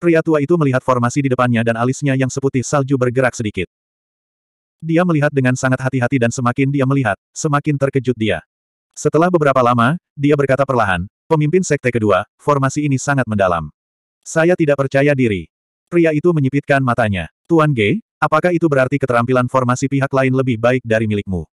Pria tua itu melihat formasi di depannya dan alisnya yang seputih salju bergerak sedikit. Dia melihat dengan sangat hati-hati dan semakin dia melihat, semakin terkejut dia. Setelah beberapa lama, dia berkata perlahan, pemimpin sekte kedua, formasi ini sangat mendalam. Saya tidak percaya diri. Pria itu menyipitkan matanya. Tuan G, apakah itu berarti keterampilan formasi pihak lain lebih baik dari milikmu?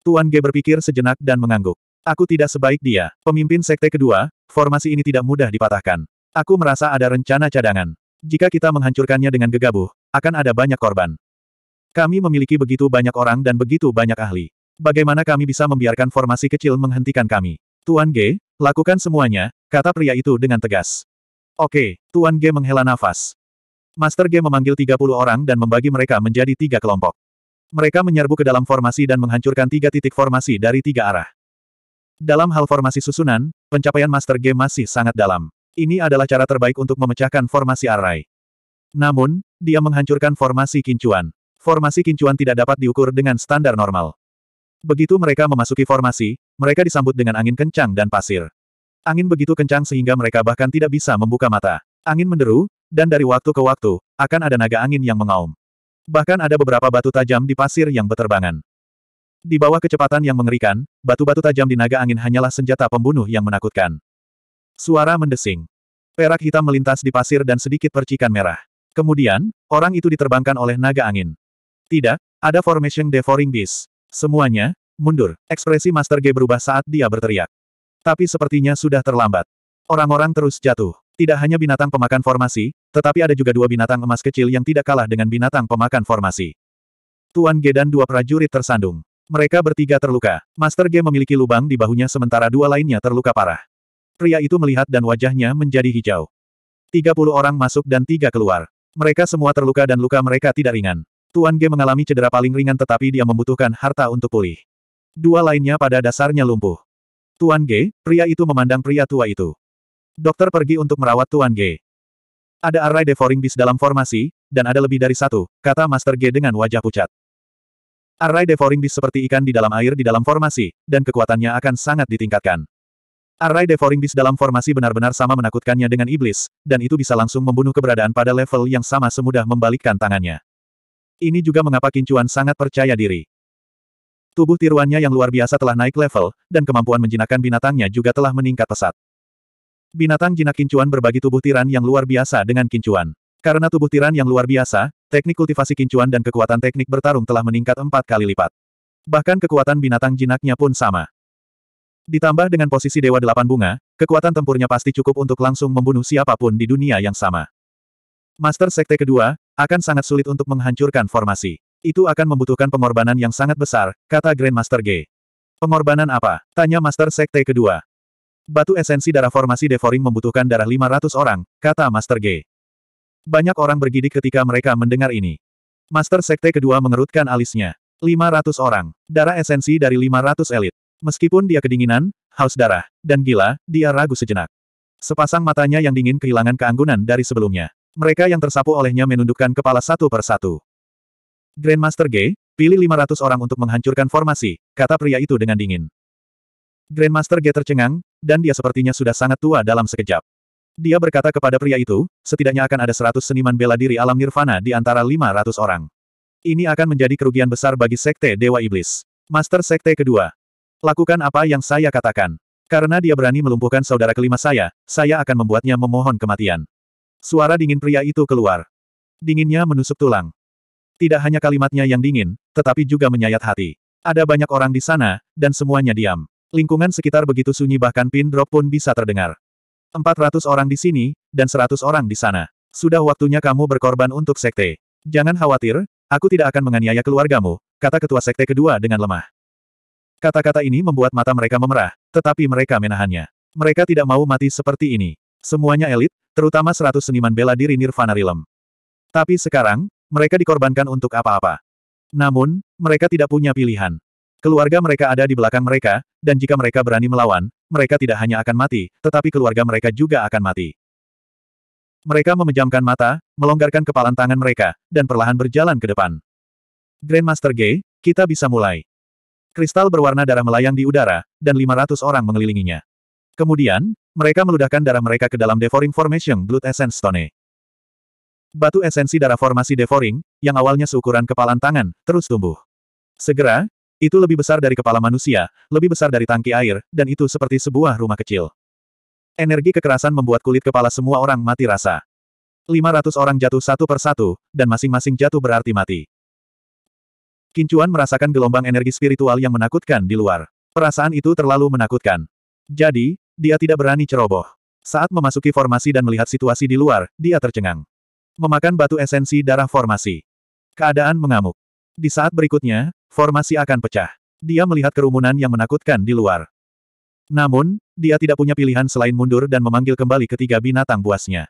Tuan G berpikir sejenak dan mengangguk. Aku tidak sebaik dia. Pemimpin sekte kedua, formasi ini tidak mudah dipatahkan. Aku merasa ada rencana cadangan. Jika kita menghancurkannya dengan gegabah, akan ada banyak korban. Kami memiliki begitu banyak orang dan begitu banyak ahli. Bagaimana kami bisa membiarkan formasi kecil menghentikan kami? Tuan G, lakukan semuanya, kata pria itu dengan tegas. Oke, Tuan G menghela nafas. Master G memanggil 30 orang dan membagi mereka menjadi tiga kelompok. Mereka menyerbu ke dalam formasi dan menghancurkan tiga titik formasi dari tiga arah. Dalam hal formasi susunan, pencapaian Master G masih sangat dalam. Ini adalah cara terbaik untuk memecahkan formasi Arai. Namun, dia menghancurkan formasi kincuan. Formasi kincuan tidak dapat diukur dengan standar normal. Begitu mereka memasuki formasi, mereka disambut dengan angin kencang dan pasir. Angin begitu kencang sehingga mereka bahkan tidak bisa membuka mata. Angin menderu, dan dari waktu ke waktu, akan ada naga angin yang mengaum. Bahkan ada beberapa batu tajam di pasir yang beterbangan. Di bawah kecepatan yang mengerikan, batu-batu tajam di naga angin hanyalah senjata pembunuh yang menakutkan. Suara mendesing. Perak hitam melintas di pasir dan sedikit percikan merah. Kemudian, orang itu diterbangkan oleh naga angin. Tidak, ada formation devouring beast. Semuanya, mundur. Ekspresi Master G berubah saat dia berteriak. Tapi sepertinya sudah terlambat. Orang-orang terus jatuh. Tidak hanya binatang pemakan formasi, tetapi ada juga dua binatang emas kecil yang tidak kalah dengan binatang pemakan formasi. Tuan G dan dua prajurit tersandung. Mereka bertiga terluka. Master G memiliki lubang di bahunya sementara dua lainnya terluka parah. Pria itu melihat dan wajahnya menjadi hijau. 30 orang masuk dan tiga keluar. Mereka semua terluka dan luka mereka tidak ringan. Tuan G mengalami cedera paling ringan tetapi dia membutuhkan harta untuk pulih. Dua lainnya pada dasarnya lumpuh. Tuan G, pria itu memandang pria tua itu. Dokter pergi untuk merawat Tuan G. Ada array devouring beast dalam formasi, dan ada lebih dari satu, kata Master G dengan wajah pucat. Array devouring beast seperti ikan di dalam air di dalam formasi, dan kekuatannya akan sangat ditingkatkan. Array Devouring Beast dalam formasi benar-benar sama menakutkannya dengan iblis, dan itu bisa langsung membunuh keberadaan pada level yang sama semudah membalikkan tangannya. Ini juga mengapa Kincuan sangat percaya diri. Tubuh tiruannya yang luar biasa telah naik level, dan kemampuan menjinakkan binatangnya juga telah meningkat pesat. Binatang jinak Kincuan berbagi tubuh tiran yang luar biasa dengan Kincuan. Karena tubuh tiran yang luar biasa, teknik kultivasi Kincuan dan kekuatan teknik bertarung telah meningkat empat kali lipat. Bahkan kekuatan binatang jinaknya pun sama. Ditambah dengan posisi Dewa Delapan Bunga, kekuatan tempurnya pasti cukup untuk langsung membunuh siapapun di dunia yang sama. Master Sekte kedua, akan sangat sulit untuk menghancurkan formasi. Itu akan membutuhkan pengorbanan yang sangat besar, kata Grand Master G. Pengorbanan apa? Tanya Master Sekte kedua. Batu esensi darah formasi Devoring membutuhkan darah 500 orang, kata Master G. Banyak orang bergidik ketika mereka mendengar ini. Master Sekte kedua mengerutkan alisnya. 500 orang. Darah esensi dari 500 elit. Meskipun dia kedinginan, haus darah, dan gila, dia ragu sejenak. Sepasang matanya yang dingin kehilangan keanggunan dari sebelumnya. Mereka yang tersapu olehnya menundukkan kepala satu per satu. Grandmaster G, pilih 500 orang untuk menghancurkan formasi, kata pria itu dengan dingin. Grandmaster G tercengang, dan dia sepertinya sudah sangat tua dalam sekejap. Dia berkata kepada pria itu, setidaknya akan ada 100 seniman bela diri alam nirvana di antara 500 orang. Ini akan menjadi kerugian besar bagi Sekte Dewa Iblis. Master Sekte kedua, Lakukan apa yang saya katakan. Karena dia berani melumpuhkan saudara kelima saya, saya akan membuatnya memohon kematian. Suara dingin pria itu keluar. Dinginnya menusuk tulang. Tidak hanya kalimatnya yang dingin, tetapi juga menyayat hati. Ada banyak orang di sana, dan semuanya diam. Lingkungan sekitar begitu sunyi bahkan pin drop pun bisa terdengar. 400 orang di sini, dan 100 orang di sana. Sudah waktunya kamu berkorban untuk sekte. Jangan khawatir, aku tidak akan menganiaya keluargamu, kata ketua sekte kedua dengan lemah. Kata-kata ini membuat mata mereka memerah, tetapi mereka menahannya. Mereka tidak mau mati seperti ini. Semuanya elit, terutama seratus seniman bela diri Nirvana Rilem. Tapi sekarang, mereka dikorbankan untuk apa-apa. Namun, mereka tidak punya pilihan. Keluarga mereka ada di belakang mereka, dan jika mereka berani melawan, mereka tidak hanya akan mati, tetapi keluarga mereka juga akan mati. Mereka memejamkan mata, melonggarkan kepalan tangan mereka, dan perlahan berjalan ke depan. Grandmaster G, kita bisa mulai. Kristal berwarna darah melayang di udara, dan 500 orang mengelilinginya. Kemudian, mereka meludahkan darah mereka ke dalam Devouring Formation Blood Essence Stone. Batu esensi darah formasi Devouring, yang awalnya seukuran kepalan tangan, terus tumbuh. Segera, itu lebih besar dari kepala manusia, lebih besar dari tangki air, dan itu seperti sebuah rumah kecil. Energi kekerasan membuat kulit kepala semua orang mati rasa. 500 orang jatuh satu persatu, dan masing-masing jatuh berarti mati. Kincuan merasakan gelombang energi spiritual yang menakutkan di luar. Perasaan itu terlalu menakutkan. Jadi, dia tidak berani ceroboh. Saat memasuki formasi dan melihat situasi di luar, dia tercengang. Memakan batu esensi darah formasi. Keadaan mengamuk. Di saat berikutnya, formasi akan pecah. Dia melihat kerumunan yang menakutkan di luar. Namun, dia tidak punya pilihan selain mundur dan memanggil kembali ketiga binatang buasnya.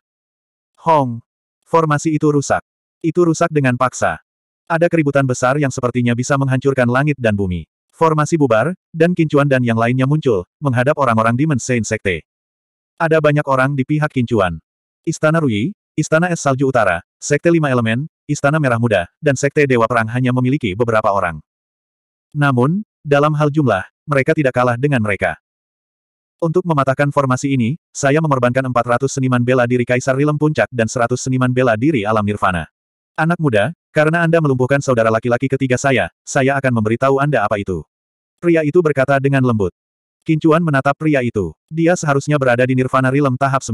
Hong! Formasi itu rusak. Itu rusak dengan paksa. Ada keributan besar yang sepertinya bisa menghancurkan langit dan bumi. Formasi bubar, dan Kincuan dan yang lainnya muncul, menghadap orang-orang di Mensein Sekte. Ada banyak orang di pihak Kincuan. Istana Rui, Istana Es Salju Utara, Sekte Lima Elemen, Istana Merah Muda, dan Sekte Dewa Perang hanya memiliki beberapa orang. Namun, dalam hal jumlah, mereka tidak kalah dengan mereka. Untuk mematahkan formasi ini, saya mengorbankan 400 seniman bela diri Kaisar Rilem Puncak dan 100 seniman bela diri alam nirvana. Anak muda, karena Anda melumpuhkan saudara laki-laki ketiga saya, saya akan memberitahu Anda apa itu. Pria itu berkata dengan lembut. Kincuan menatap pria itu. Dia seharusnya berada di Nirvana Realm tahap 9.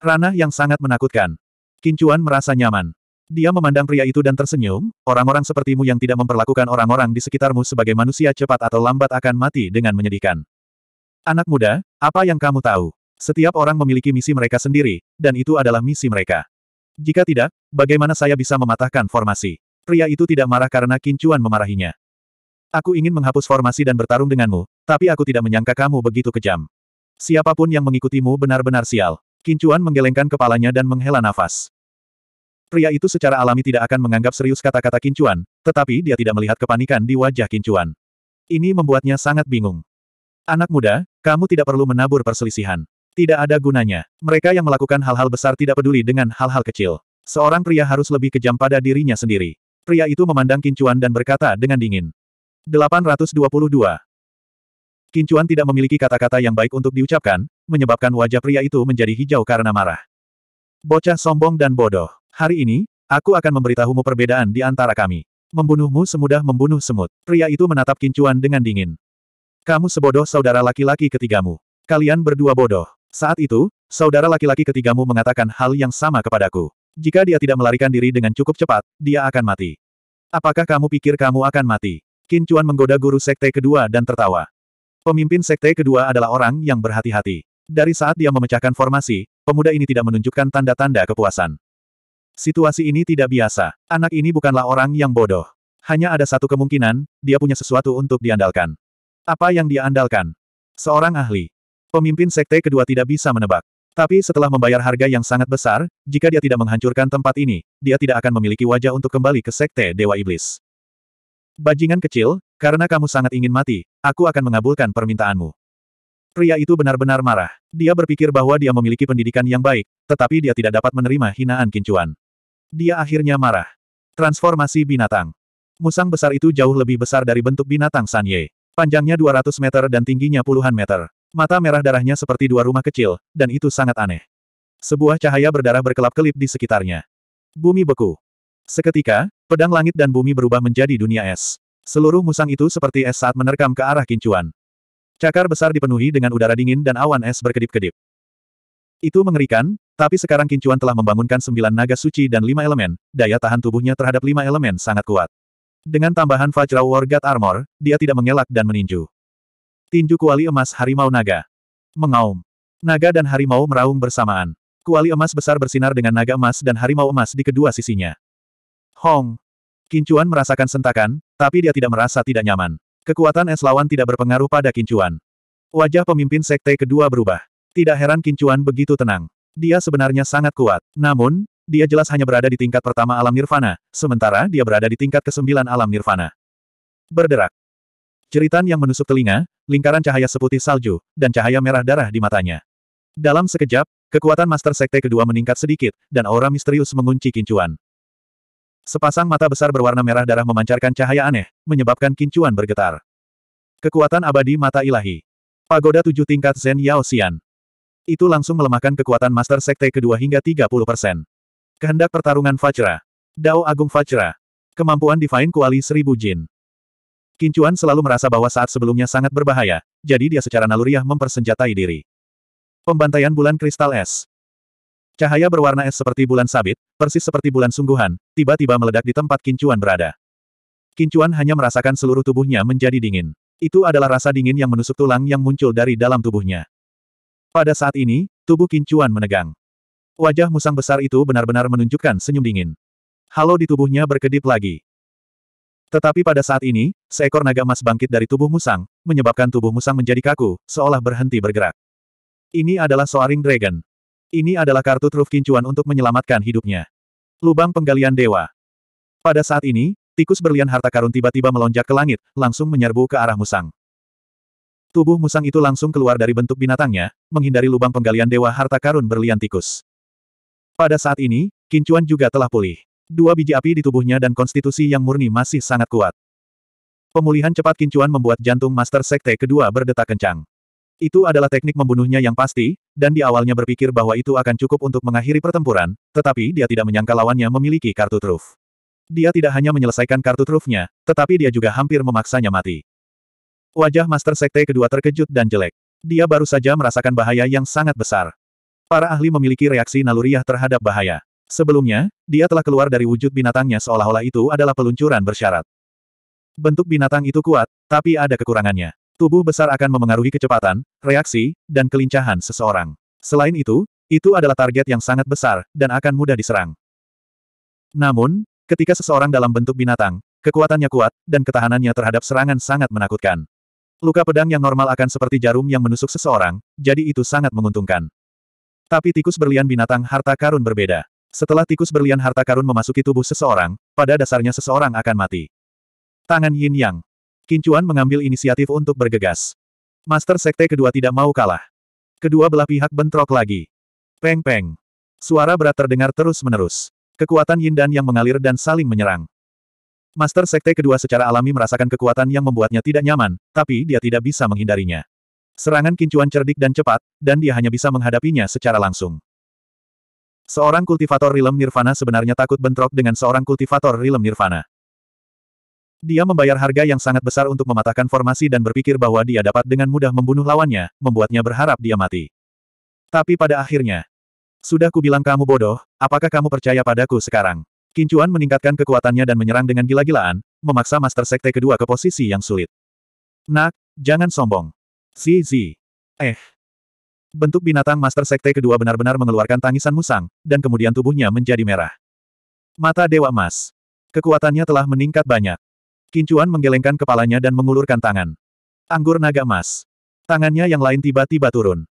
Ranah yang sangat menakutkan. Kincuan merasa nyaman. Dia memandang pria itu dan tersenyum, orang-orang sepertimu yang tidak memperlakukan orang-orang di sekitarmu sebagai manusia cepat atau lambat akan mati dengan menyedihkan. Anak muda, apa yang kamu tahu? Setiap orang memiliki misi mereka sendiri, dan itu adalah misi mereka. Jika tidak, bagaimana saya bisa mematahkan formasi? Pria itu tidak marah karena Kincuan memarahinya. Aku ingin menghapus formasi dan bertarung denganmu, tapi aku tidak menyangka kamu begitu kejam. Siapapun yang mengikutimu benar-benar sial. Kincuan menggelengkan kepalanya dan menghela nafas. Pria itu secara alami tidak akan menganggap serius kata-kata Kincuan, tetapi dia tidak melihat kepanikan di wajah Kincuan. Ini membuatnya sangat bingung. Anak muda, kamu tidak perlu menabur perselisihan. Tidak ada gunanya. Mereka yang melakukan hal-hal besar tidak peduli dengan hal-hal kecil. Seorang pria harus lebih kejam pada dirinya sendiri. Pria itu memandang Kincuan dan berkata dengan dingin. 822. Kincuan tidak memiliki kata-kata yang baik untuk diucapkan, menyebabkan wajah pria itu menjadi hijau karena marah. Bocah sombong dan bodoh. Hari ini, aku akan memberitahumu perbedaan di antara kami. Membunuhmu semudah membunuh semut. Pria itu menatap Kincuan dengan dingin. Kamu sebodoh saudara laki-laki ketigamu. Kalian berdua bodoh. Saat itu, saudara laki-laki ketigamu mengatakan hal yang sama kepadaku. Jika dia tidak melarikan diri dengan cukup cepat, dia akan mati. Apakah kamu pikir kamu akan mati? kincuan menggoda guru sekte kedua dan tertawa. Pemimpin sekte kedua adalah orang yang berhati-hati. Dari saat dia memecahkan formasi, pemuda ini tidak menunjukkan tanda-tanda kepuasan. Situasi ini tidak biasa. Anak ini bukanlah orang yang bodoh. Hanya ada satu kemungkinan, dia punya sesuatu untuk diandalkan. Apa yang diandalkan? Seorang ahli. Pemimpin sekte kedua tidak bisa menebak. Tapi setelah membayar harga yang sangat besar, jika dia tidak menghancurkan tempat ini, dia tidak akan memiliki wajah untuk kembali ke sekte Dewa Iblis. Bajingan kecil, karena kamu sangat ingin mati, aku akan mengabulkan permintaanmu. Pria itu benar-benar marah. Dia berpikir bahwa dia memiliki pendidikan yang baik, tetapi dia tidak dapat menerima hinaan kincuan. Dia akhirnya marah. Transformasi binatang. Musang besar itu jauh lebih besar dari bentuk binatang Sanye. Panjangnya 200 meter dan tingginya puluhan meter. Mata merah darahnya seperti dua rumah kecil, dan itu sangat aneh. Sebuah cahaya berdarah berkelap-kelip di sekitarnya. Bumi beku. Seketika, pedang langit dan bumi berubah menjadi dunia es. Seluruh musang itu seperti es saat menerkam ke arah kincuan. Cakar besar dipenuhi dengan udara dingin dan awan es berkedip-kedip. Itu mengerikan, tapi sekarang kincuan telah membangunkan sembilan naga suci dan lima elemen, daya tahan tubuhnya terhadap lima elemen sangat kuat. Dengan tambahan Fajra War God Armor, dia tidak mengelak dan meninju. Tinju kuali emas harimau naga. Mengaum. Naga dan harimau meraung bersamaan. Kuali emas besar bersinar dengan naga emas dan harimau emas di kedua sisinya. Hong. Kincuan merasakan sentakan, tapi dia tidak merasa tidak nyaman. Kekuatan es lawan tidak berpengaruh pada Kincuan. Wajah pemimpin sekte kedua berubah. Tidak heran Kincuan begitu tenang. Dia sebenarnya sangat kuat. Namun, dia jelas hanya berada di tingkat pertama alam nirvana, sementara dia berada di tingkat kesembilan alam nirvana. Berderak. Ceritan yang menusuk telinga, lingkaran cahaya seputih salju, dan cahaya merah darah di matanya. Dalam sekejap, kekuatan Master Sekte kedua meningkat sedikit, dan aura misterius mengunci kincuan. Sepasang mata besar berwarna merah darah memancarkan cahaya aneh, menyebabkan kincuan bergetar. Kekuatan abadi mata ilahi. Pagoda tujuh tingkat Zen Yao Xian. Itu langsung melemahkan kekuatan Master Sekte kedua hingga 30 persen. Kehendak pertarungan Fajra. Dao Agung Fajra. Kemampuan Divine Kuali Seribu Jin. Kincuan selalu merasa bahwa saat sebelumnya sangat berbahaya, jadi dia secara naluriah mempersenjatai diri. Pembantaian bulan kristal es. Cahaya berwarna es seperti bulan sabit, persis seperti bulan sungguhan, tiba-tiba meledak di tempat Kincuan berada. Kincuan hanya merasakan seluruh tubuhnya menjadi dingin. Itu adalah rasa dingin yang menusuk tulang yang muncul dari dalam tubuhnya. Pada saat ini, tubuh Kincuan menegang. Wajah musang besar itu benar-benar menunjukkan senyum dingin. Halo di tubuhnya berkedip lagi. Tetapi pada saat ini, seekor naga emas bangkit dari tubuh Musang, menyebabkan tubuh Musang menjadi kaku, seolah berhenti bergerak. Ini adalah Soaring Dragon. Ini adalah kartu truf kincuan untuk menyelamatkan hidupnya. Lubang penggalian dewa. Pada saat ini, tikus berlian harta karun tiba-tiba melonjak ke langit, langsung menyerbu ke arah Musang. Tubuh Musang itu langsung keluar dari bentuk binatangnya, menghindari lubang penggalian dewa harta karun berlian tikus. Pada saat ini, Kincuan juga telah pulih. Dua biji api di tubuhnya dan konstitusi yang murni masih sangat kuat. Pemulihan cepat kincuan membuat jantung Master Sekte kedua berdetak kencang. Itu adalah teknik membunuhnya yang pasti, dan di awalnya berpikir bahwa itu akan cukup untuk mengakhiri pertempuran, tetapi dia tidak menyangka lawannya memiliki kartu truf. Dia tidak hanya menyelesaikan kartu trufnya, tetapi dia juga hampir memaksanya mati. Wajah Master Sekte kedua terkejut dan jelek. Dia baru saja merasakan bahaya yang sangat besar. Para ahli memiliki reaksi naluriah terhadap bahaya. Sebelumnya, dia telah keluar dari wujud binatangnya seolah-olah itu adalah peluncuran bersyarat. Bentuk binatang itu kuat, tapi ada kekurangannya. Tubuh besar akan memengaruhi kecepatan, reaksi, dan kelincahan seseorang. Selain itu, itu adalah target yang sangat besar, dan akan mudah diserang. Namun, ketika seseorang dalam bentuk binatang, kekuatannya kuat, dan ketahanannya terhadap serangan sangat menakutkan. Luka pedang yang normal akan seperti jarum yang menusuk seseorang, jadi itu sangat menguntungkan. Tapi tikus berlian binatang harta karun berbeda. Setelah tikus berlian harta karun memasuki tubuh seseorang, pada dasarnya seseorang akan mati. Tangan Yin Yang. Kincuan mengambil inisiatif untuk bergegas. Master Sekte kedua tidak mau kalah. Kedua belah pihak bentrok lagi. Peng-peng. Suara berat terdengar terus-menerus. Kekuatan Yin dan Yang mengalir dan saling menyerang. Master Sekte kedua secara alami merasakan kekuatan yang membuatnya tidak nyaman, tapi dia tidak bisa menghindarinya. Serangan kincuan cerdik dan cepat, dan dia hanya bisa menghadapinya secara langsung. Seorang kultivator rilem nirvana sebenarnya takut bentrok dengan seorang kultivator rilem nirvana. Dia membayar harga yang sangat besar untuk mematahkan formasi dan berpikir bahwa dia dapat dengan mudah membunuh lawannya, membuatnya berharap dia mati. Tapi pada akhirnya, sudah kubilang kamu bodoh, apakah kamu percaya padaku sekarang? Kincuan meningkatkan kekuatannya dan menyerang dengan gila-gilaan, memaksa Master Sekte kedua ke posisi yang sulit. Nak, jangan sombong. Si si. Eh, Bentuk binatang Master Sekte kedua benar-benar mengeluarkan tangisan musang, dan kemudian tubuhnya menjadi merah. Mata Dewa Emas. Kekuatannya telah meningkat banyak. Kincuan menggelengkan kepalanya dan mengulurkan tangan. Anggur naga emas. Tangannya yang lain tiba-tiba turun.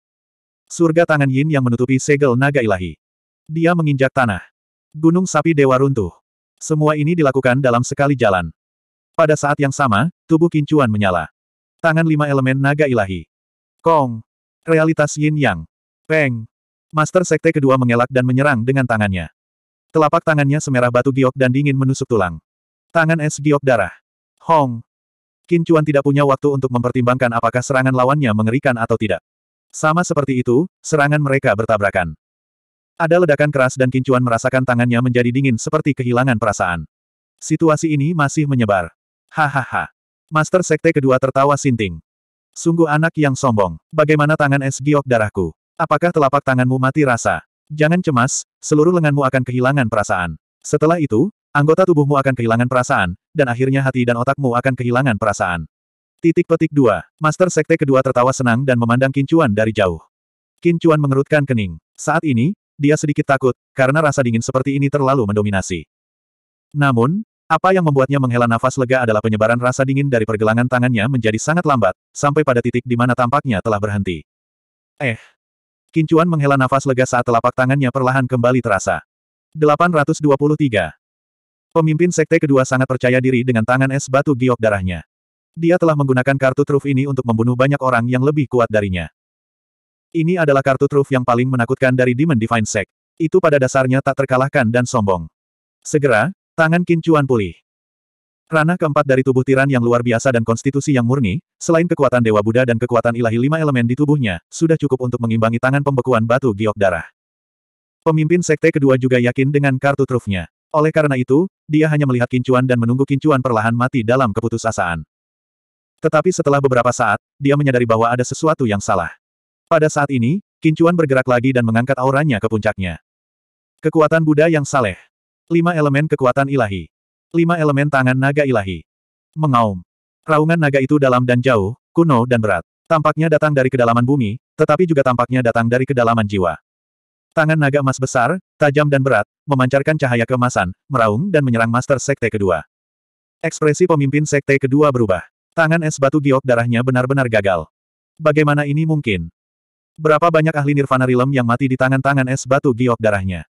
Surga tangan Yin yang menutupi segel naga ilahi. Dia menginjak tanah. Gunung sapi dewa runtuh. Semua ini dilakukan dalam sekali jalan. Pada saat yang sama, tubuh Kincuan menyala. Tangan lima elemen naga ilahi. Kong, Realitas Yin Yang. Peng. Master Sekte kedua mengelak dan menyerang dengan tangannya. Telapak tangannya semerah batu giok dan dingin menusuk tulang. Tangan es giok darah. Hong. Qin Chuan tidak punya waktu untuk mempertimbangkan apakah serangan lawannya mengerikan atau tidak. Sama seperti itu, serangan mereka bertabrakan. Ada ledakan keras dan Qin Chuan merasakan tangannya menjadi dingin seperti kehilangan perasaan. Situasi ini masih menyebar. Hahaha. Master Sekte kedua tertawa sinting. Sungguh anak yang sombong. Bagaimana tangan es giok darahku? Apakah telapak tanganmu mati rasa? Jangan cemas, seluruh lenganmu akan kehilangan perasaan. Setelah itu, anggota tubuhmu akan kehilangan perasaan, dan akhirnya hati dan otakmu akan kehilangan perasaan. Titik petik 2. Master Sekte kedua tertawa senang dan memandang Kincuan dari jauh. Kincuan mengerutkan kening. Saat ini, dia sedikit takut, karena rasa dingin seperti ini terlalu mendominasi. Namun, apa yang membuatnya menghela nafas lega adalah penyebaran rasa dingin dari pergelangan tangannya menjadi sangat lambat, sampai pada titik di mana tampaknya telah berhenti. Eh. Kincuan menghela nafas lega saat telapak tangannya perlahan kembali terasa. 823. Pemimpin sekte kedua sangat percaya diri dengan tangan es batu giok darahnya. Dia telah menggunakan kartu truf ini untuk membunuh banyak orang yang lebih kuat darinya. Ini adalah kartu truf yang paling menakutkan dari Demon Divine Sect. Itu pada dasarnya tak terkalahkan dan sombong. Segera, Tangan Kincuan pulih. Ranah keempat dari tubuh tiran yang luar biasa dan konstitusi yang murni, selain kekuatan Dewa Buddha dan kekuatan ilahi lima elemen di tubuhnya, sudah cukup untuk mengimbangi tangan pembekuan batu giok darah. Pemimpin sekte kedua juga yakin dengan kartu trufnya. Oleh karena itu, dia hanya melihat kincuan dan menunggu kincuan perlahan mati dalam keputusasaan. Tetapi setelah beberapa saat, dia menyadari bahwa ada sesuatu yang salah. Pada saat ini, kincuan bergerak lagi dan mengangkat auranya ke puncaknya. Kekuatan Buddha yang saleh. Lima elemen kekuatan ilahi. Lima elemen tangan naga ilahi. Mengaum. Raungan naga itu dalam dan jauh, kuno dan berat. Tampaknya datang dari kedalaman bumi, tetapi juga tampaknya datang dari kedalaman jiwa. Tangan naga emas besar, tajam dan berat, memancarkan cahaya keemasan, meraung dan menyerang Master Sekte kedua. Ekspresi pemimpin Sekte kedua berubah. Tangan es batu giok darahnya benar-benar gagal. Bagaimana ini mungkin? Berapa banyak ahli Nirvana Rilem yang mati di tangan-tangan es batu giok darahnya?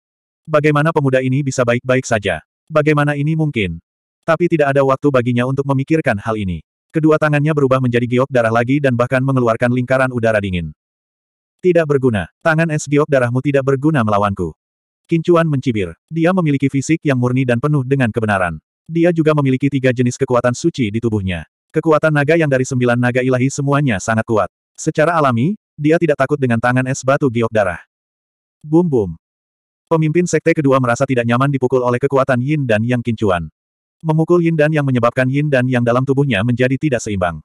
Bagaimana pemuda ini bisa baik-baik saja? Bagaimana ini mungkin? Tapi tidak ada waktu baginya untuk memikirkan hal ini. Kedua tangannya berubah menjadi giok darah lagi dan bahkan mengeluarkan lingkaran udara dingin. Tidak berguna. Tangan es giok darahmu tidak berguna melawanku. Kincuan mencibir. Dia memiliki fisik yang murni dan penuh dengan kebenaran. Dia juga memiliki tiga jenis kekuatan suci di tubuhnya. Kekuatan naga yang dari sembilan naga ilahi semuanya sangat kuat. Secara alami, dia tidak takut dengan tangan es batu giok darah. Bum bum. Pemimpin sekte kedua merasa tidak nyaman dipukul oleh kekuatan Yin dan Yang Kincuan. Memukul Yin dan Yang menyebabkan Yin dan Yang dalam tubuhnya menjadi tidak seimbang.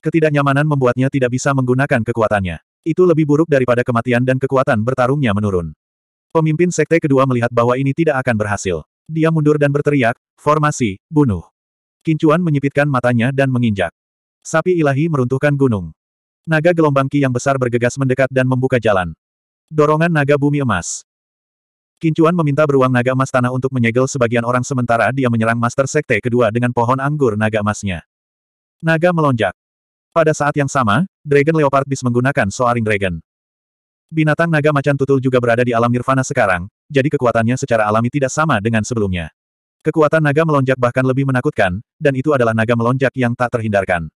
Ketidaknyamanan membuatnya tidak bisa menggunakan kekuatannya. Itu lebih buruk daripada kematian dan kekuatan bertarungnya menurun. Pemimpin sekte kedua melihat bahwa ini tidak akan berhasil. Dia mundur dan berteriak, formasi, bunuh. Kincuan menyipitkan matanya dan menginjak. Sapi ilahi meruntuhkan gunung. Naga gelombang ki yang besar bergegas mendekat dan membuka jalan. Dorongan naga bumi emas. Kincuan meminta beruang naga emas tanah untuk menyegel sebagian orang sementara dia menyerang Master Sekte kedua dengan pohon anggur naga emasnya. Naga melonjak. Pada saat yang sama, Dragon Leopard Beast menggunakan Soaring Dragon. Binatang naga macan tutul juga berada di alam nirvana sekarang, jadi kekuatannya secara alami tidak sama dengan sebelumnya. Kekuatan naga melonjak bahkan lebih menakutkan, dan itu adalah naga melonjak yang tak terhindarkan.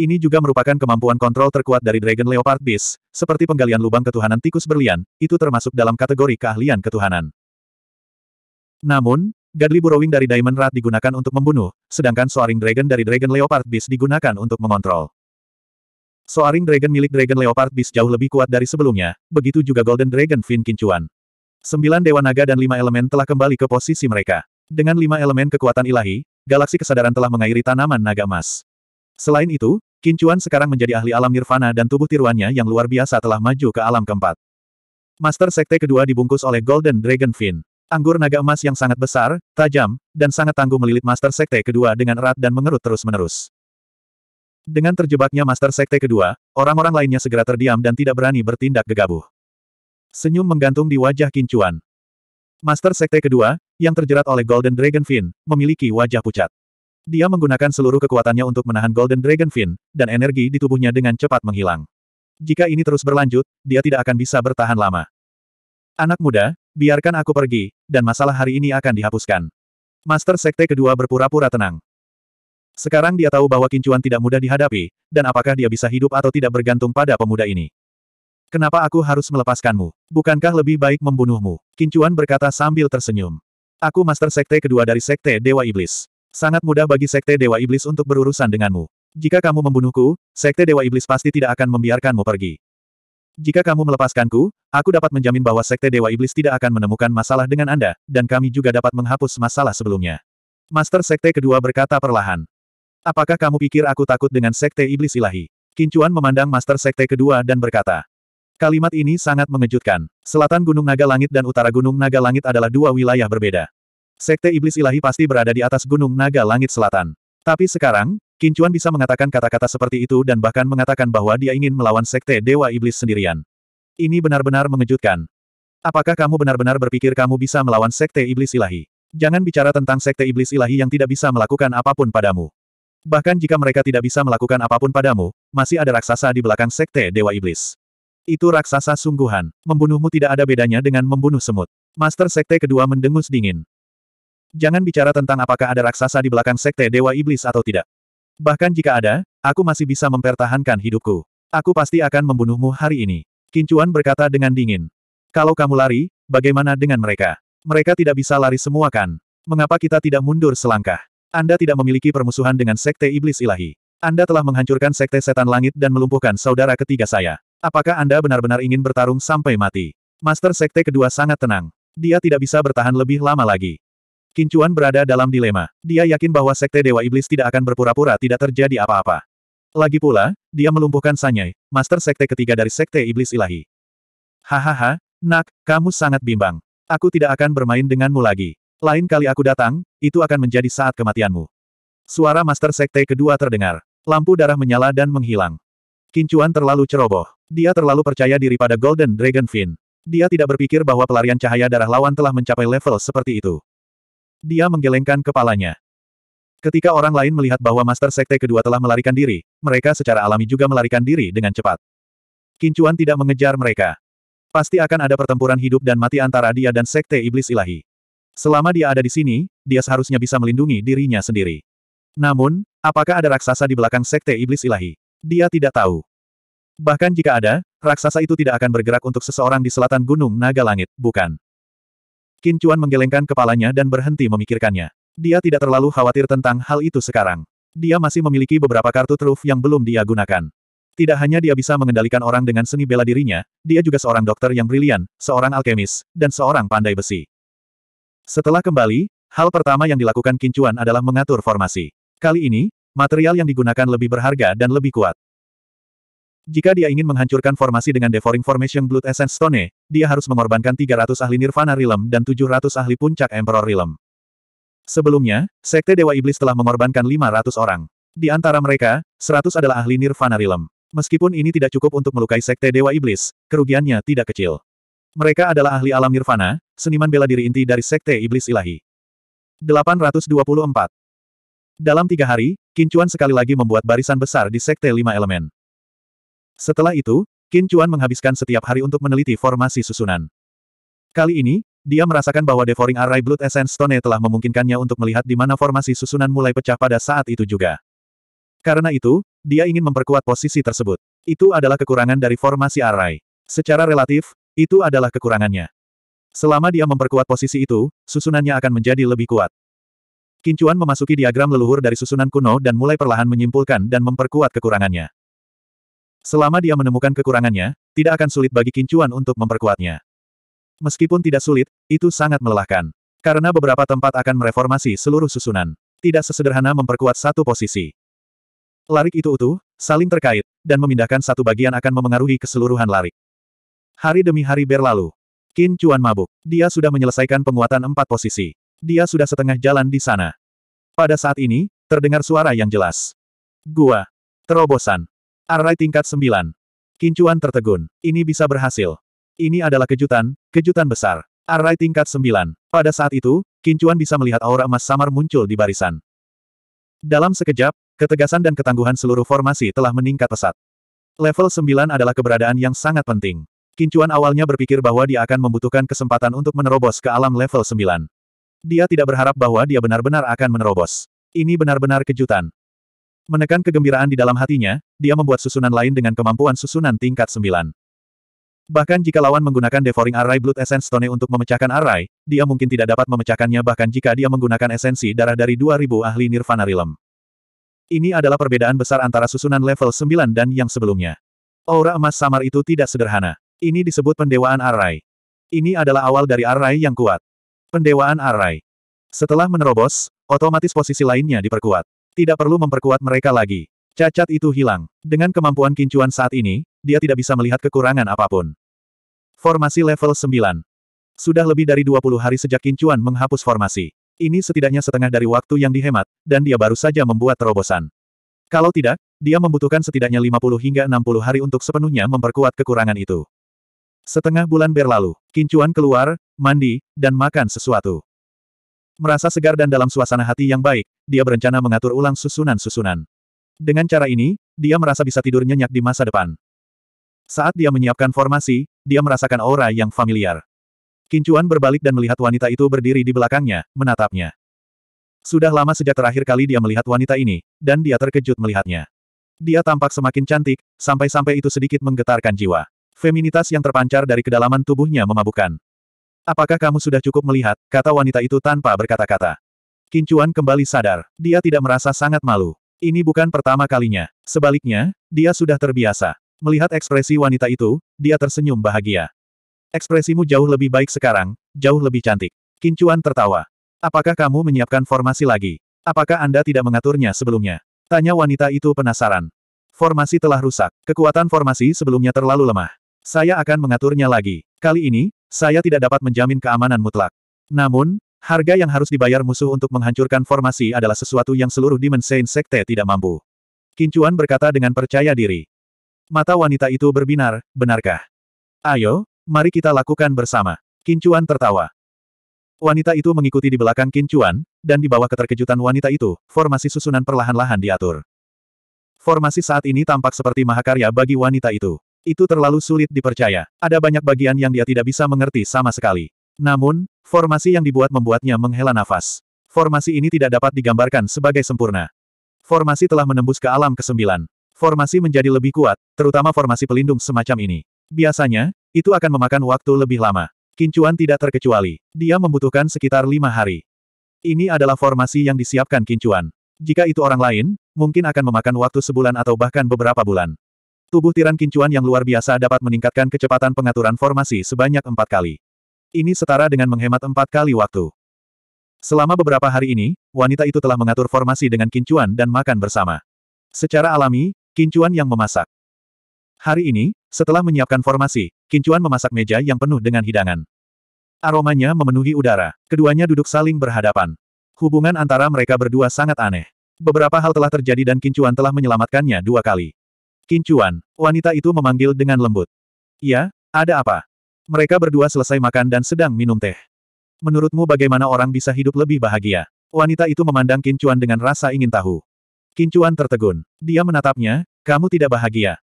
Ini juga merupakan kemampuan kontrol terkuat dari Dragon Leopard Beast, seperti penggalian lubang ketuhanan tikus berlian, itu termasuk dalam kategori keahlian ketuhanan. Namun, Gadli Burrowing dari Diamond Rat digunakan untuk membunuh, sedangkan Soaring Dragon dari Dragon Leopard Beast digunakan untuk mengontrol. Soaring Dragon milik Dragon Leopard Beast jauh lebih kuat dari sebelumnya, begitu juga Golden Dragon Fin Kincuan. Sembilan Dewa Naga dan lima elemen telah kembali ke posisi mereka. Dengan lima elemen kekuatan ilahi, galaksi kesadaran telah mengairi tanaman naga emas. Selain itu, Kincuan sekarang menjadi ahli alam nirvana dan tubuh tiruannya yang luar biasa telah maju ke alam keempat. Master Sekte kedua dibungkus oleh Golden Dragon Fin. Anggur naga emas yang sangat besar, tajam, dan sangat tangguh melilit Master Sekte kedua dengan erat dan mengerut terus-menerus. Dengan terjebaknya Master Sekte kedua, orang-orang lainnya segera terdiam dan tidak berani bertindak gegabah. Senyum menggantung di wajah Kincuan. Master Sekte kedua, yang terjerat oleh Golden Dragon Fin, memiliki wajah pucat. Dia menggunakan seluruh kekuatannya untuk menahan Golden Dragon Fin, dan energi di tubuhnya dengan cepat menghilang. Jika ini terus berlanjut, dia tidak akan bisa bertahan lama. Anak muda, biarkan aku pergi, dan masalah hari ini akan dihapuskan. Master Sekte kedua berpura-pura tenang. Sekarang dia tahu bahwa kincuan tidak mudah dihadapi, dan apakah dia bisa hidup atau tidak bergantung pada pemuda ini. Kenapa aku harus melepaskanmu? Bukankah lebih baik membunuhmu? Kincuan berkata sambil tersenyum. Aku Master Sekte kedua dari Sekte Dewa Iblis. Sangat mudah bagi Sekte Dewa Iblis untuk berurusan denganmu. Jika kamu membunuhku, Sekte Dewa Iblis pasti tidak akan membiarkanmu pergi. Jika kamu melepaskanku, aku dapat menjamin bahwa Sekte Dewa Iblis tidak akan menemukan masalah dengan Anda, dan kami juga dapat menghapus masalah sebelumnya. Master Sekte kedua berkata perlahan. Apakah kamu pikir aku takut dengan Sekte Iblis Ilahi? Kincuan memandang Master Sekte kedua dan berkata. Kalimat ini sangat mengejutkan. Selatan Gunung Naga Langit dan utara Gunung Naga Langit adalah dua wilayah berbeda. Sekte Iblis Ilahi pasti berada di atas Gunung Naga Langit Selatan. Tapi sekarang, Kincuan bisa mengatakan kata-kata seperti itu dan bahkan mengatakan bahwa dia ingin melawan Sekte Dewa Iblis sendirian. Ini benar-benar mengejutkan. Apakah kamu benar-benar berpikir kamu bisa melawan Sekte Iblis Ilahi? Jangan bicara tentang Sekte Iblis Ilahi yang tidak bisa melakukan apapun padamu. Bahkan jika mereka tidak bisa melakukan apapun padamu, masih ada raksasa di belakang Sekte Dewa Iblis. Itu raksasa sungguhan. Membunuhmu tidak ada bedanya dengan membunuh semut. Master Sekte kedua mendengus dingin. Jangan bicara tentang apakah ada raksasa di belakang sekte Dewa Iblis atau tidak. Bahkan jika ada, aku masih bisa mempertahankan hidupku. Aku pasti akan membunuhmu hari ini. Kincuan berkata dengan dingin. Kalau kamu lari, bagaimana dengan mereka? Mereka tidak bisa lari semua kan? Mengapa kita tidak mundur selangkah? Anda tidak memiliki permusuhan dengan sekte Iblis Ilahi. Anda telah menghancurkan sekte setan langit dan melumpuhkan saudara ketiga saya. Apakah Anda benar-benar ingin bertarung sampai mati? Master sekte kedua sangat tenang. Dia tidak bisa bertahan lebih lama lagi. Kincuan berada dalam dilema. Dia yakin bahwa Sekte Dewa Iblis tidak akan berpura-pura tidak terjadi apa-apa. Lagi pula, dia melumpuhkan Sanyai, Master Sekte ketiga dari Sekte Iblis Ilahi. Hahaha, nak, kamu sangat bimbang. Aku tidak akan bermain denganmu lagi. Lain kali aku datang, itu akan menjadi saat kematianmu. Suara Master Sekte kedua terdengar. Lampu darah menyala dan menghilang. Kincuan terlalu ceroboh. Dia terlalu percaya diri pada Golden Dragon Fin. Dia tidak berpikir bahwa pelarian cahaya darah lawan telah mencapai level seperti itu. Dia menggelengkan kepalanya. Ketika orang lain melihat bahwa Master Sekte kedua telah melarikan diri, mereka secara alami juga melarikan diri dengan cepat. Kincuan tidak mengejar mereka. Pasti akan ada pertempuran hidup dan mati antara dia dan Sekte Iblis Ilahi. Selama dia ada di sini, dia seharusnya bisa melindungi dirinya sendiri. Namun, apakah ada raksasa di belakang Sekte Iblis Ilahi? Dia tidak tahu. Bahkan jika ada, raksasa itu tidak akan bergerak untuk seseorang di selatan Gunung Naga Langit, bukan? Qin Chuan menggelengkan kepalanya dan berhenti memikirkannya. Dia tidak terlalu khawatir tentang hal itu sekarang. Dia masih memiliki beberapa kartu truf yang belum dia gunakan. Tidak hanya dia bisa mengendalikan orang dengan seni bela dirinya, dia juga seorang dokter yang brilian, seorang alkemis, dan seorang pandai besi. Setelah kembali, hal pertama yang dilakukan Qin Chuan adalah mengatur formasi. Kali ini, material yang digunakan lebih berharga dan lebih kuat. Jika dia ingin menghancurkan formasi dengan Devouring Formation Blood Essence Stone, dia harus mengorbankan 300 ahli Nirvana Realm dan 700 ahli Puncak Emperor Realm. Sebelumnya, Sekte Dewa Iblis telah mengorbankan 500 orang. Di antara mereka, 100 adalah ahli Nirvana Realm. Meskipun ini tidak cukup untuk melukai Sekte Dewa Iblis, kerugiannya tidak kecil. Mereka adalah ahli alam Nirvana, seniman bela diri inti dari Sekte Iblis Ilahi. 824 Dalam tiga hari, Kincuan sekali lagi membuat barisan besar di Sekte Lima Elemen. Setelah itu, Qin Chuan menghabiskan setiap hari untuk meneliti formasi susunan. Kali ini, dia merasakan bahwa Devouring Array Blood Essence Stone telah memungkinkannya untuk melihat di mana formasi susunan mulai pecah pada saat itu juga. Karena itu, dia ingin memperkuat posisi tersebut. Itu adalah kekurangan dari formasi Array. Secara relatif, itu adalah kekurangannya. Selama dia memperkuat posisi itu, susunannya akan menjadi lebih kuat. Kincuan memasuki diagram leluhur dari susunan kuno dan mulai perlahan menyimpulkan dan memperkuat kekurangannya. Selama dia menemukan kekurangannya, tidak akan sulit bagi Kincuan untuk memperkuatnya. Meskipun tidak sulit, itu sangat melelahkan. Karena beberapa tempat akan mereformasi seluruh susunan. Tidak sesederhana memperkuat satu posisi. Larik itu utuh, saling terkait, dan memindahkan satu bagian akan memengaruhi keseluruhan larik. Hari demi hari berlalu. Qin Chuan mabuk. Dia sudah menyelesaikan penguatan empat posisi. Dia sudah setengah jalan di sana. Pada saat ini, terdengar suara yang jelas. Gua. Terobosan. Arai tingkat 9. Kincuan tertegun. Ini bisa berhasil. Ini adalah kejutan, kejutan besar. Arai tingkat 9. Pada saat itu, Kincuan bisa melihat aura emas samar muncul di barisan. Dalam sekejap, ketegasan dan ketangguhan seluruh formasi telah meningkat pesat. Level 9 adalah keberadaan yang sangat penting. Kincuan awalnya berpikir bahwa dia akan membutuhkan kesempatan untuk menerobos ke alam level 9. Dia tidak berharap bahwa dia benar-benar akan menerobos. Ini benar-benar kejutan. Menekan kegembiraan di dalam hatinya, dia membuat susunan lain dengan kemampuan susunan tingkat 9. Bahkan jika lawan menggunakan Devouring Array Blood Essence Stone untuk memecahkan Array, dia mungkin tidak dapat memecahkannya bahkan jika dia menggunakan esensi darah dari 2000 ahli Nirvana Realm. Ini adalah perbedaan besar antara susunan level 9 dan yang sebelumnya. Aura emas samar itu tidak sederhana. Ini disebut pendewaan Array. Ini adalah awal dari Array yang kuat. Pendewaan Array. Setelah menerobos, otomatis posisi lainnya diperkuat. Tidak perlu memperkuat mereka lagi. Cacat itu hilang. Dengan kemampuan kincuan saat ini, dia tidak bisa melihat kekurangan apapun. Formasi level 9. Sudah lebih dari 20 hari sejak kincuan menghapus formasi. Ini setidaknya setengah dari waktu yang dihemat, dan dia baru saja membuat terobosan. Kalau tidak, dia membutuhkan setidaknya 50 hingga 60 hari untuk sepenuhnya memperkuat kekurangan itu. Setengah bulan berlalu, Kincuan keluar, mandi, dan makan sesuatu. Merasa segar dan dalam suasana hati yang baik, dia berencana mengatur ulang susunan-susunan. Dengan cara ini, dia merasa bisa tidur nyenyak di masa depan. Saat dia menyiapkan formasi, dia merasakan aura yang familiar. Kincuan berbalik dan melihat wanita itu berdiri di belakangnya, menatapnya. Sudah lama sejak terakhir kali dia melihat wanita ini, dan dia terkejut melihatnya. Dia tampak semakin cantik, sampai-sampai itu sedikit menggetarkan jiwa. Feminitas yang terpancar dari kedalaman tubuhnya memabukkan. Apakah kamu sudah cukup melihat, kata wanita itu tanpa berkata-kata. Kincuan kembali sadar, dia tidak merasa sangat malu. Ini bukan pertama kalinya. Sebaliknya, dia sudah terbiasa. Melihat ekspresi wanita itu, dia tersenyum bahagia. Ekspresimu jauh lebih baik sekarang, jauh lebih cantik. Kincuan tertawa. Apakah kamu menyiapkan formasi lagi? Apakah Anda tidak mengaturnya sebelumnya? Tanya wanita itu penasaran. Formasi telah rusak. Kekuatan formasi sebelumnya terlalu lemah. Saya akan mengaturnya lagi. Kali ini, saya tidak dapat menjamin keamanan mutlak. Namun, harga yang harus dibayar musuh untuk menghancurkan formasi adalah sesuatu yang seluruh dimensi sekte tidak mampu. Kincuan berkata dengan percaya diri. Mata wanita itu berbinar, benarkah? Ayo, mari kita lakukan bersama. Kincuan tertawa. Wanita itu mengikuti di belakang Kincuan, dan di bawah keterkejutan wanita itu, formasi susunan perlahan-lahan diatur. Formasi saat ini tampak seperti mahakarya bagi wanita itu. Itu terlalu sulit dipercaya. Ada banyak bagian yang dia tidak bisa mengerti sama sekali. Namun, formasi yang dibuat membuatnya menghela nafas. Formasi ini tidak dapat digambarkan sebagai sempurna. Formasi telah menembus ke alam kesembilan. Formasi menjadi lebih kuat, terutama formasi pelindung semacam ini. Biasanya, itu akan memakan waktu lebih lama. Kincuan tidak terkecuali. Dia membutuhkan sekitar lima hari. Ini adalah formasi yang disiapkan Kincuan. Jika itu orang lain, mungkin akan memakan waktu sebulan atau bahkan beberapa bulan. Tubuh tiran kincuan yang luar biasa dapat meningkatkan kecepatan pengaturan formasi sebanyak empat kali. Ini setara dengan menghemat empat kali waktu. Selama beberapa hari ini, wanita itu telah mengatur formasi dengan kincuan dan makan bersama. Secara alami, kincuan yang memasak. Hari ini, setelah menyiapkan formasi, kincuan memasak meja yang penuh dengan hidangan. Aromanya memenuhi udara, keduanya duduk saling berhadapan. Hubungan antara mereka berdua sangat aneh. Beberapa hal telah terjadi dan kincuan telah menyelamatkannya dua kali. Kincuan, wanita itu memanggil dengan lembut. Ya, ada apa? Mereka berdua selesai makan dan sedang minum teh. Menurutmu bagaimana orang bisa hidup lebih bahagia? Wanita itu memandang Kincuan dengan rasa ingin tahu. Kincuan tertegun. Dia menatapnya, kamu tidak bahagia.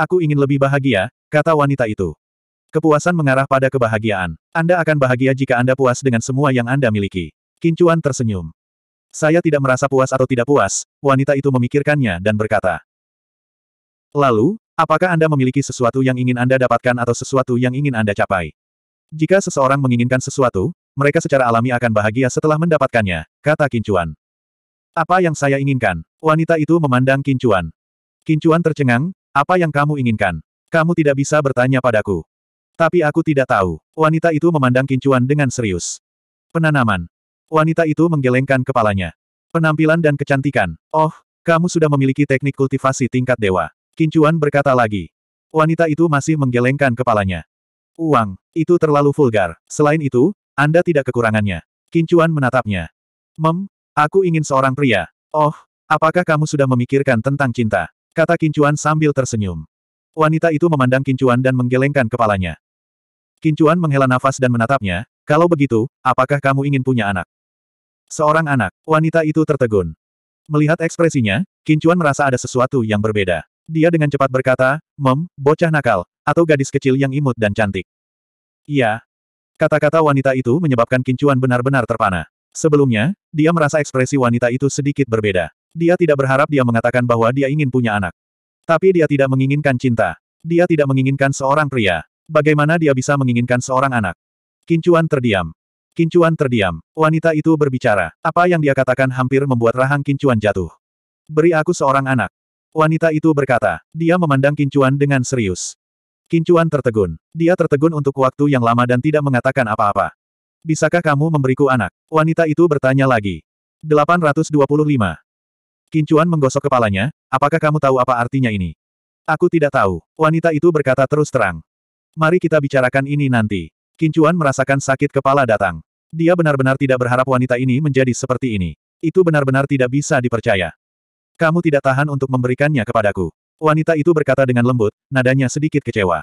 Aku ingin lebih bahagia, kata wanita itu. Kepuasan mengarah pada kebahagiaan. Anda akan bahagia jika Anda puas dengan semua yang Anda miliki. Kincuan tersenyum. Saya tidak merasa puas atau tidak puas, wanita itu memikirkannya dan berkata. Lalu, apakah Anda memiliki sesuatu yang ingin Anda dapatkan atau sesuatu yang ingin Anda capai? Jika seseorang menginginkan sesuatu, mereka secara alami akan bahagia setelah mendapatkannya, kata Kincuan. Apa yang saya inginkan? Wanita itu memandang Kincuan. Kincuan tercengang, apa yang kamu inginkan? Kamu tidak bisa bertanya padaku. Tapi aku tidak tahu. Wanita itu memandang Kincuan dengan serius. Penanaman. Wanita itu menggelengkan kepalanya. Penampilan dan kecantikan. Oh, kamu sudah memiliki teknik kultivasi tingkat dewa. Kincuan berkata lagi. Wanita itu masih menggelengkan kepalanya. Uang, itu terlalu vulgar. Selain itu, Anda tidak kekurangannya. Kincuan menatapnya. Mem, aku ingin seorang pria. Oh, apakah kamu sudah memikirkan tentang cinta? Kata Kincuan sambil tersenyum. Wanita itu memandang Kincuan dan menggelengkan kepalanya. Kincuan menghela nafas dan menatapnya, kalau begitu, apakah kamu ingin punya anak? Seorang anak, wanita itu tertegun. Melihat ekspresinya, Kincuan merasa ada sesuatu yang berbeda. Dia dengan cepat berkata, Mem, bocah nakal, atau gadis kecil yang imut dan cantik. Iya. Kata-kata wanita itu menyebabkan kincuan benar-benar terpana. Sebelumnya, dia merasa ekspresi wanita itu sedikit berbeda. Dia tidak berharap dia mengatakan bahwa dia ingin punya anak. Tapi dia tidak menginginkan cinta. Dia tidak menginginkan seorang pria. Bagaimana dia bisa menginginkan seorang anak? Kincuan terdiam. Kincuan terdiam. Wanita itu berbicara. Apa yang dia katakan hampir membuat rahang Kincuan jatuh. Beri aku seorang anak. Wanita itu berkata. Dia memandang Kincuan dengan serius. Kincuan tertegun. Dia tertegun untuk waktu yang lama dan tidak mengatakan apa-apa. Bisakah kamu memberiku anak? Wanita itu bertanya lagi. 825. Kincuan menggosok kepalanya, apakah kamu tahu apa artinya ini? Aku tidak tahu. Wanita itu berkata terus terang. Mari kita bicarakan ini nanti. Kincuan merasakan sakit kepala datang. Dia benar-benar tidak berharap wanita ini menjadi seperti ini. Itu benar-benar tidak bisa dipercaya. Kamu tidak tahan untuk memberikannya kepadaku. Wanita itu berkata dengan lembut, nadanya sedikit kecewa.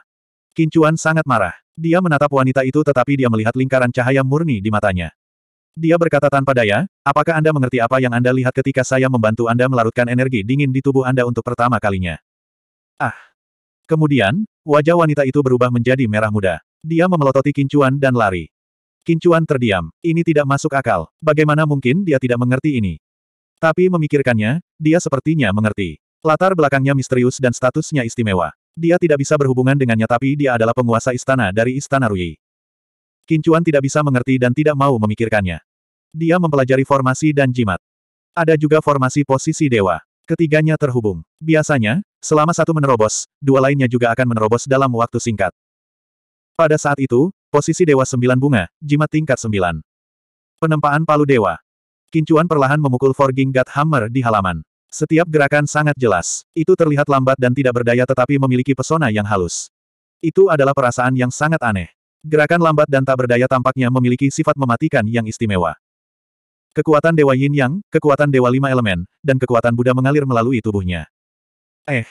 Kincuan sangat marah. Dia menatap wanita itu tetapi dia melihat lingkaran cahaya murni di matanya. Dia berkata tanpa daya, apakah Anda mengerti apa yang Anda lihat ketika saya membantu Anda melarutkan energi dingin di tubuh Anda untuk pertama kalinya? Ah. Kemudian, wajah wanita itu berubah menjadi merah muda. Dia memelototi Kincuan dan lari. Kincuan terdiam. Ini tidak masuk akal. Bagaimana mungkin dia tidak mengerti ini? Tapi memikirkannya, dia sepertinya mengerti. Latar belakangnya misterius dan statusnya istimewa. Dia tidak bisa berhubungan dengannya tapi dia adalah penguasa istana dari Istana Rui. Kincuan tidak bisa mengerti dan tidak mau memikirkannya. Dia mempelajari formasi dan jimat. Ada juga formasi posisi dewa. Ketiganya terhubung. Biasanya, selama satu menerobos, dua lainnya juga akan menerobos dalam waktu singkat. Pada saat itu, posisi Dewa Sembilan Bunga, jimat tingkat sembilan. Penempaan palu dewa. Kincuan perlahan memukul Forging God Hammer di halaman. Setiap gerakan sangat jelas. Itu terlihat lambat dan tidak berdaya tetapi memiliki pesona yang halus. Itu adalah perasaan yang sangat aneh. Gerakan lambat dan tak berdaya tampaknya memiliki sifat mematikan yang istimewa. Kekuatan Dewa Yin Yang, kekuatan Dewa Lima Elemen, dan kekuatan Buddha mengalir melalui tubuhnya. Eh.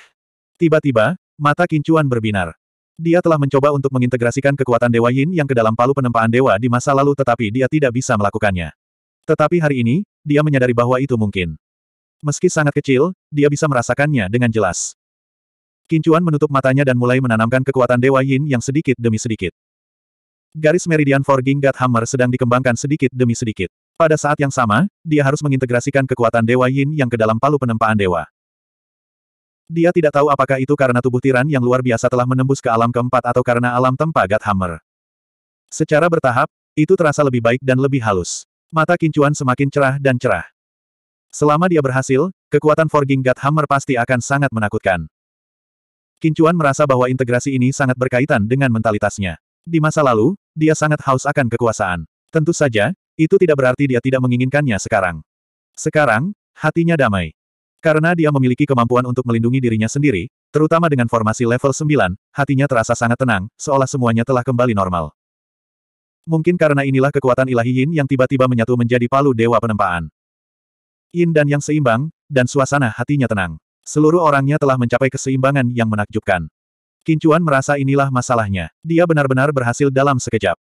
Tiba-tiba, mata kincuan berbinar. Dia telah mencoba untuk mengintegrasikan kekuatan Dewa Yin yang ke dalam palu penempaan Dewa di masa lalu tetapi dia tidak bisa melakukannya. Tetapi hari ini, dia menyadari bahwa itu mungkin. Meski sangat kecil, dia bisa merasakannya dengan jelas. Kincuan menutup matanya dan mulai menanamkan kekuatan Dewa Yin yang sedikit demi sedikit. Garis meridian Forging God Hammer sedang dikembangkan sedikit demi sedikit. Pada saat yang sama, dia harus mengintegrasikan kekuatan Dewa Yin yang ke dalam palu penempaan Dewa. Dia tidak tahu apakah itu karena tubuh tiran yang luar biasa telah menembus ke alam keempat atau karena alam tempa God Hammer. Secara bertahap, itu terasa lebih baik dan lebih halus. Mata Kincuan semakin cerah dan cerah. Selama dia berhasil, kekuatan Forging God Hammer pasti akan sangat menakutkan. Kincuan merasa bahwa integrasi ini sangat berkaitan dengan mentalitasnya. Di masa lalu, dia sangat haus akan kekuasaan. Tentu saja, itu tidak berarti dia tidak menginginkannya sekarang. Sekarang, hatinya damai. Karena dia memiliki kemampuan untuk melindungi dirinya sendiri, terutama dengan formasi level 9, hatinya terasa sangat tenang, seolah semuanya telah kembali normal. Mungkin karena inilah kekuatan ilahi Yin yang tiba-tiba menyatu menjadi palu dewa penempaan. Yin dan yang seimbang, dan suasana hatinya tenang. Seluruh orangnya telah mencapai keseimbangan yang menakjubkan. Kincuan merasa inilah masalahnya. Dia benar-benar berhasil dalam sekejap.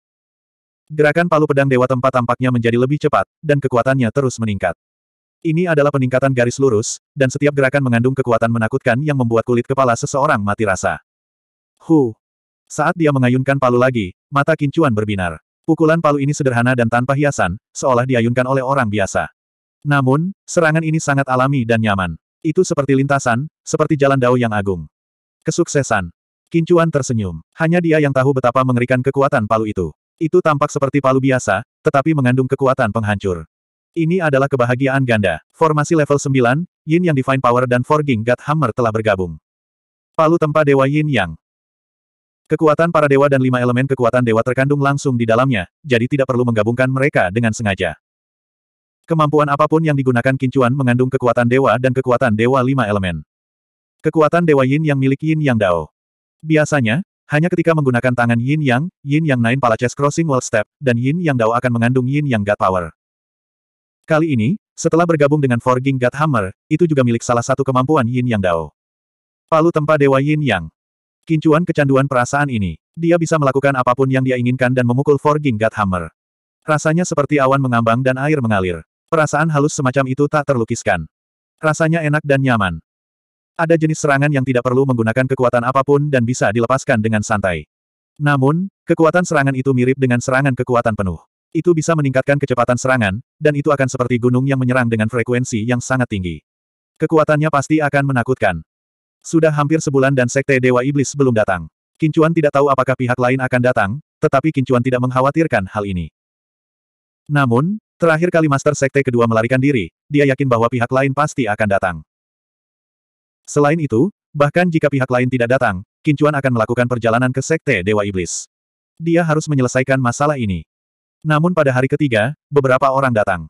Gerakan palu pedang dewa tempat tampaknya menjadi lebih cepat, dan kekuatannya terus meningkat. Ini adalah peningkatan garis lurus, dan setiap gerakan mengandung kekuatan menakutkan yang membuat kulit kepala seseorang mati rasa. Hu! Saat dia mengayunkan palu lagi, mata kincuan berbinar. Pukulan palu ini sederhana dan tanpa hiasan, seolah diayunkan oleh orang biasa. Namun, serangan ini sangat alami dan nyaman. Itu seperti lintasan, seperti jalan dao yang agung. Kesuksesan. Kincuan tersenyum. Hanya dia yang tahu betapa mengerikan kekuatan palu itu. Itu tampak seperti palu biasa, tetapi mengandung kekuatan penghancur. Ini adalah kebahagiaan ganda. Formasi level 9, Yin Yang Divine Power dan Forging God Hammer telah bergabung. Palu Tempa Dewa Yin Yang. Kekuatan para dewa dan lima elemen kekuatan dewa terkandung langsung di dalamnya, jadi tidak perlu menggabungkan mereka dengan sengaja. Kemampuan apapun yang digunakan Kincuan mengandung kekuatan dewa dan kekuatan dewa lima elemen. Kekuatan dewa yin yang milik yin yang dao. Biasanya, hanya ketika menggunakan tangan yin yang, yin yang nine palaces crossing wall step, dan yin yang dao akan mengandung yin yang god power. Kali ini, setelah bergabung dengan forging god hammer, itu juga milik salah satu kemampuan yin yang dao. Palu tempa dewa yin yang. Kincuan kecanduan perasaan ini. Dia bisa melakukan apapun yang dia inginkan dan memukul Forging God Hammer. Rasanya seperti awan mengambang dan air mengalir. Perasaan halus semacam itu tak terlukiskan. Rasanya enak dan nyaman. Ada jenis serangan yang tidak perlu menggunakan kekuatan apapun dan bisa dilepaskan dengan santai. Namun, kekuatan serangan itu mirip dengan serangan kekuatan penuh. Itu bisa meningkatkan kecepatan serangan, dan itu akan seperti gunung yang menyerang dengan frekuensi yang sangat tinggi. Kekuatannya pasti akan menakutkan. Sudah hampir sebulan dan Sekte Dewa Iblis belum datang. Kincuan tidak tahu apakah pihak lain akan datang, tetapi Kincuan tidak mengkhawatirkan hal ini. Namun, terakhir kali Master Sekte kedua melarikan diri, dia yakin bahwa pihak lain pasti akan datang. Selain itu, bahkan jika pihak lain tidak datang, Kincuan akan melakukan perjalanan ke Sekte Dewa Iblis. Dia harus menyelesaikan masalah ini. Namun pada hari ketiga, beberapa orang datang.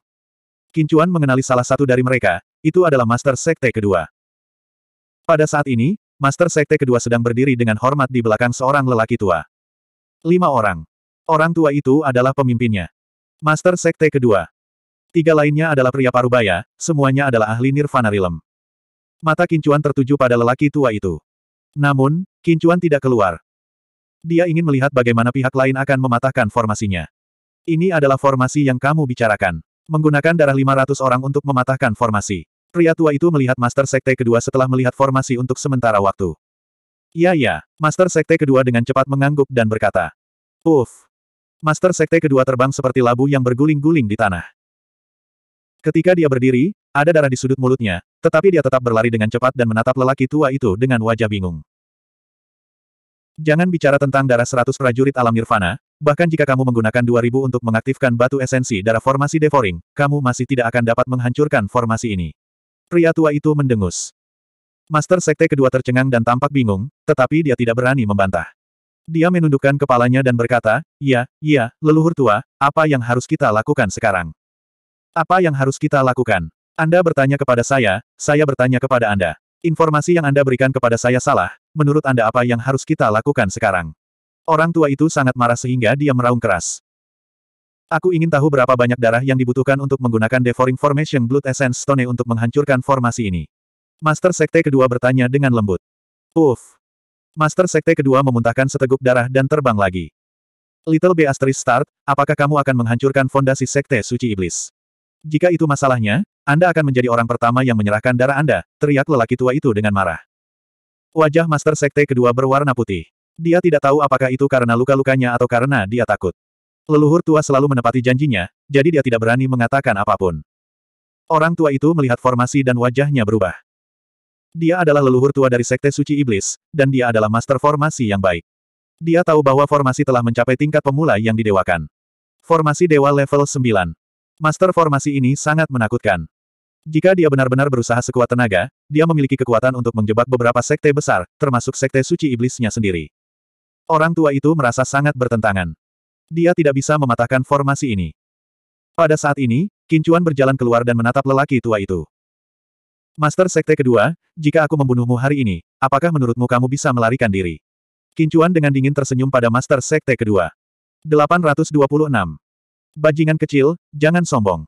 Kincuan mengenali salah satu dari mereka, itu adalah Master Sekte kedua. Pada saat ini, Master Sekte kedua sedang berdiri dengan hormat di belakang seorang lelaki tua. Lima orang. Orang tua itu adalah pemimpinnya. Master Sekte kedua. Tiga lainnya adalah pria parubaya, semuanya adalah ahli Nirvana Rilem. Mata Kincuan tertuju pada lelaki tua itu. Namun, Kincuan tidak keluar. Dia ingin melihat bagaimana pihak lain akan mematahkan formasinya. Ini adalah formasi yang kamu bicarakan. Menggunakan darah 500 orang untuk mematahkan formasi. Pria tua itu melihat Master Sekte kedua setelah melihat formasi untuk sementara waktu. Ya ya, Master Sekte kedua dengan cepat mengangguk dan berkata. Uff. Master Sekte kedua terbang seperti labu yang berguling-guling di tanah. Ketika dia berdiri, ada darah di sudut mulutnya, tetapi dia tetap berlari dengan cepat dan menatap lelaki tua itu dengan wajah bingung. Jangan bicara tentang darah seratus prajurit alam nirvana, bahkan jika kamu menggunakan dua ribu untuk mengaktifkan batu esensi darah formasi devoring, kamu masih tidak akan dapat menghancurkan formasi ini pria tua itu mendengus. Master Sekte kedua tercengang dan tampak bingung, tetapi dia tidak berani membantah. Dia menundukkan kepalanya dan berkata, Ya, ya, leluhur tua, apa yang harus kita lakukan sekarang? Apa yang harus kita lakukan? Anda bertanya kepada saya, saya bertanya kepada Anda. Informasi yang Anda berikan kepada saya salah, menurut Anda apa yang harus kita lakukan sekarang? Orang tua itu sangat marah sehingga dia meraung keras. Aku ingin tahu berapa banyak darah yang dibutuhkan untuk menggunakan Devouring Formation Blood Essence Stone e untuk menghancurkan formasi ini. Master Sekte kedua bertanya dengan lembut. Uff. Master Sekte kedua memuntahkan seteguk darah dan terbang lagi. Little B asterisk start, apakah kamu akan menghancurkan fondasi Sekte Suci Iblis? Jika itu masalahnya, Anda akan menjadi orang pertama yang menyerahkan darah Anda, teriak lelaki tua itu dengan marah. Wajah Master Sekte kedua berwarna putih. Dia tidak tahu apakah itu karena luka-lukanya atau karena dia takut. Leluhur tua selalu menepati janjinya, jadi dia tidak berani mengatakan apapun. Orang tua itu melihat formasi dan wajahnya berubah. Dia adalah leluhur tua dari Sekte Suci Iblis, dan dia adalah master formasi yang baik. Dia tahu bahwa formasi telah mencapai tingkat pemula yang didewakan. Formasi dewa level 9. Master formasi ini sangat menakutkan. Jika dia benar-benar berusaha sekuat tenaga, dia memiliki kekuatan untuk menjebak beberapa sekte besar, termasuk sekte suci iblisnya sendiri. Orang tua itu merasa sangat bertentangan. Dia tidak bisa mematahkan formasi ini. Pada saat ini, Kincuan berjalan keluar dan menatap lelaki tua itu. Master Sekte kedua, jika aku membunuhmu hari ini, apakah menurutmu kamu bisa melarikan diri? Kincuan dengan dingin tersenyum pada Master Sekte kedua. 826. Bajingan kecil, jangan sombong.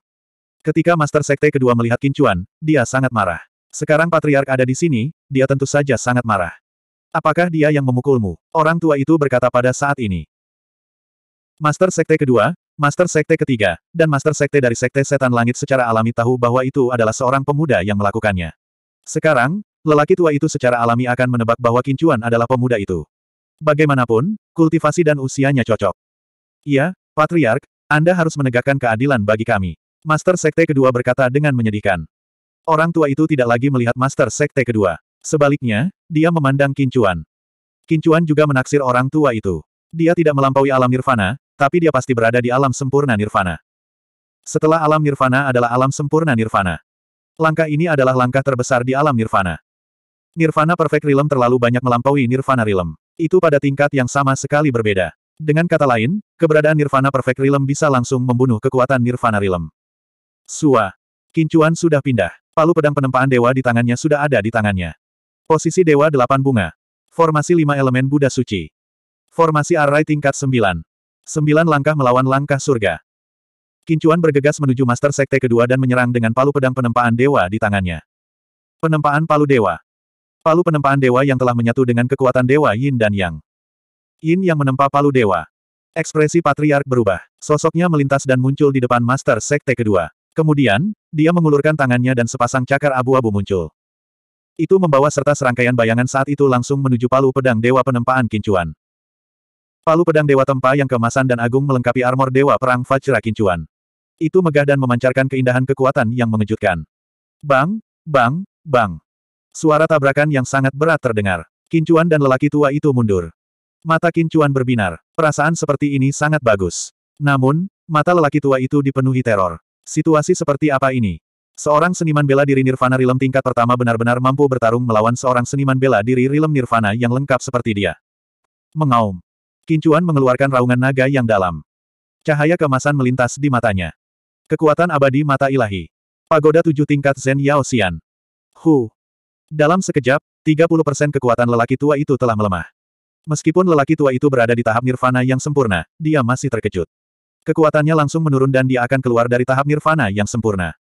Ketika Master Sekte kedua melihat Kincuan, dia sangat marah. Sekarang Patriark ada di sini, dia tentu saja sangat marah. Apakah dia yang memukulmu? Orang tua itu berkata pada saat ini. Master Sekte kedua, Master Sekte ketiga, dan Master Sekte dari Sekte Setan Langit secara alami tahu bahwa itu adalah seorang pemuda yang melakukannya. Sekarang, lelaki tua itu secara alami akan menebak bahwa Kincuan adalah pemuda itu. Bagaimanapun, kultivasi dan usianya cocok. Iya, Patriark, Anda harus menegakkan keadilan bagi kami. Master Sekte kedua berkata dengan menyedihkan. Orang tua itu tidak lagi melihat Master Sekte kedua. Sebaliknya, dia memandang Kincuan. Kincuan juga menaksir orang tua itu. Dia tidak melampaui alam nirvana, tapi dia pasti berada di alam sempurna nirvana. Setelah alam nirvana adalah alam sempurna nirvana. Langkah ini adalah langkah terbesar di alam nirvana. Nirvana Perfect Realm terlalu banyak melampaui Nirvana Realm. Itu pada tingkat yang sama sekali berbeda. Dengan kata lain, keberadaan Nirvana Perfect Realm bisa langsung membunuh kekuatan Nirvana Realm. Sua. Kincuan sudah pindah. Palu pedang penempaan dewa di tangannya sudah ada di tangannya. Posisi dewa delapan bunga. Formasi lima elemen Buddha suci. Formasi arai tingkat sembilan. Sembilan langkah melawan langkah surga. Kincuan bergegas menuju Master Sekte kedua dan menyerang dengan palu pedang penempaan dewa di tangannya. Penempaan palu dewa. Palu penempaan dewa yang telah menyatu dengan kekuatan dewa Yin dan Yang. Yin yang menempa palu dewa. Ekspresi patriark berubah. Sosoknya melintas dan muncul di depan Master Sekte kedua. Kemudian, dia mengulurkan tangannya dan sepasang cakar abu-abu muncul. Itu membawa serta serangkaian bayangan saat itu langsung menuju palu pedang Dewa Penempaan Kincuan. Palu pedang Dewa Tempa yang kemasan dan agung melengkapi armor Dewa Perang Fajra Kincuan. Itu megah dan memancarkan keindahan kekuatan yang mengejutkan. Bang, bang, bang. Suara tabrakan yang sangat berat terdengar. Kincuan dan lelaki tua itu mundur. Mata Kincuan berbinar. Perasaan seperti ini sangat bagus. Namun, mata lelaki tua itu dipenuhi teror. Situasi seperti apa ini? Seorang seniman bela diri Nirvana Rilem tingkat pertama benar-benar mampu bertarung melawan seorang seniman bela diri Rilem Nirvana yang lengkap seperti dia. Mengaum. Kincuan mengeluarkan raungan naga yang dalam. Cahaya kemasan melintas di matanya. Kekuatan abadi mata ilahi. Pagoda tujuh tingkat Zen Yao Xian. Hu. Dalam sekejap, 30% kekuatan lelaki tua itu telah melemah. Meskipun lelaki tua itu berada di tahap nirvana yang sempurna, dia masih terkejut. Kekuatannya langsung menurun dan dia akan keluar dari tahap nirvana yang sempurna.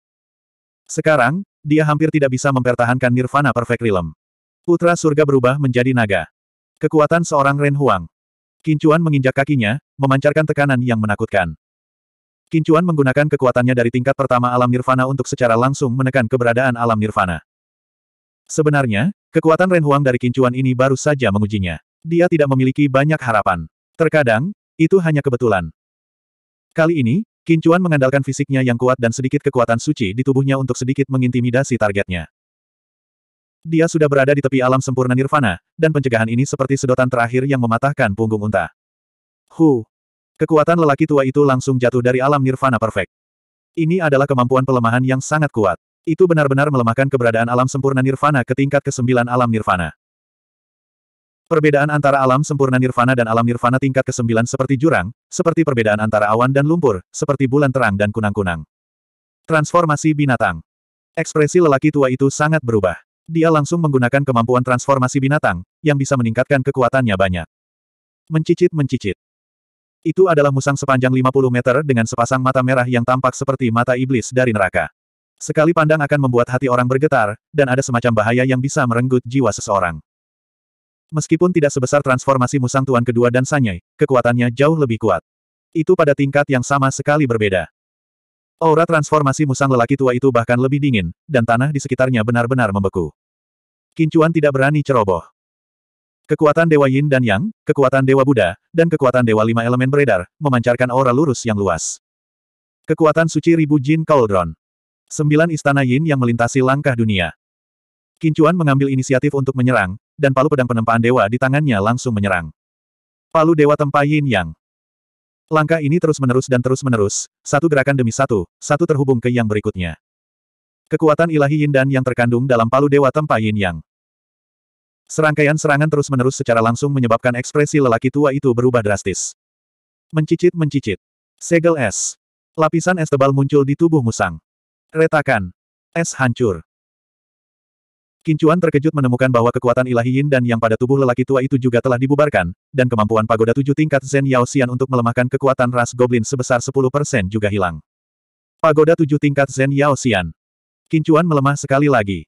Sekarang, dia hampir tidak bisa mempertahankan nirvana perfect realm. Putra surga berubah menjadi naga. Kekuatan seorang Ren Huang. Kincuan menginjak kakinya, memancarkan tekanan yang menakutkan. Kincuan menggunakan kekuatannya dari tingkat pertama alam nirvana untuk secara langsung menekan keberadaan alam nirvana. Sebenarnya, kekuatan Renhuang dari kincuan ini baru saja mengujinya. Dia tidak memiliki banyak harapan. Terkadang, itu hanya kebetulan. Kali ini, kincuan mengandalkan fisiknya yang kuat dan sedikit kekuatan suci di tubuhnya untuk sedikit mengintimidasi targetnya. Dia sudah berada di tepi alam sempurna nirvana, dan pencegahan ini seperti sedotan terakhir yang mematahkan punggung unta. Hu! Kekuatan lelaki tua itu langsung jatuh dari alam nirvana perfect. Ini adalah kemampuan pelemahan yang sangat kuat. Itu benar-benar melemahkan keberadaan alam sempurna nirvana ke tingkat ke-9 alam nirvana. Perbedaan antara alam sempurna nirvana dan alam nirvana tingkat ke-9 seperti jurang, seperti perbedaan antara awan dan lumpur, seperti bulan terang dan kunang-kunang. Transformasi binatang. Ekspresi lelaki tua itu sangat berubah. Dia langsung menggunakan kemampuan transformasi binatang, yang bisa meningkatkan kekuatannya banyak. Mencicit-mencicit. Itu adalah musang sepanjang 50 meter dengan sepasang mata merah yang tampak seperti mata iblis dari neraka. Sekali pandang akan membuat hati orang bergetar, dan ada semacam bahaya yang bisa merenggut jiwa seseorang. Meskipun tidak sebesar transformasi musang tuan kedua dan Sanyai, kekuatannya jauh lebih kuat. Itu pada tingkat yang sama sekali berbeda. Aura transformasi musang lelaki tua itu bahkan lebih dingin, dan tanah di sekitarnya benar-benar membeku. Kincuan tidak berani ceroboh. Kekuatan Dewa Yin dan Yang, kekuatan Dewa Buddha, dan kekuatan Dewa Lima Elemen beredar, memancarkan aura lurus yang luas. Kekuatan suci ribu Jin Cauldron. Sembilan istana Yin yang melintasi langkah dunia. Kincuan mengambil inisiatif untuk menyerang, dan palu pedang penempaan dewa di tangannya langsung menyerang. Palu dewa tempa Yin Yang. Langkah ini terus-menerus dan terus-menerus, satu gerakan demi satu, satu terhubung ke yang berikutnya. Kekuatan ilahi Yin dan Yang terkandung dalam palu Dewa Tempa Yin Yang. Serangkaian serangan terus-menerus secara langsung menyebabkan ekspresi lelaki tua itu berubah drastis. Mencicit-mencicit. Segel es. Lapisan es tebal muncul di tubuh musang. Retakan. Es hancur. Kincuan terkejut menemukan bahwa kekuatan ilahi Yin dan yang pada tubuh lelaki tua itu juga telah dibubarkan, dan kemampuan pagoda tujuh tingkat Zen Yao Xian untuk melemahkan kekuatan ras Goblin sebesar 10% juga hilang. Pagoda tujuh tingkat Zen Yao Xian. Kincuan melemah sekali lagi.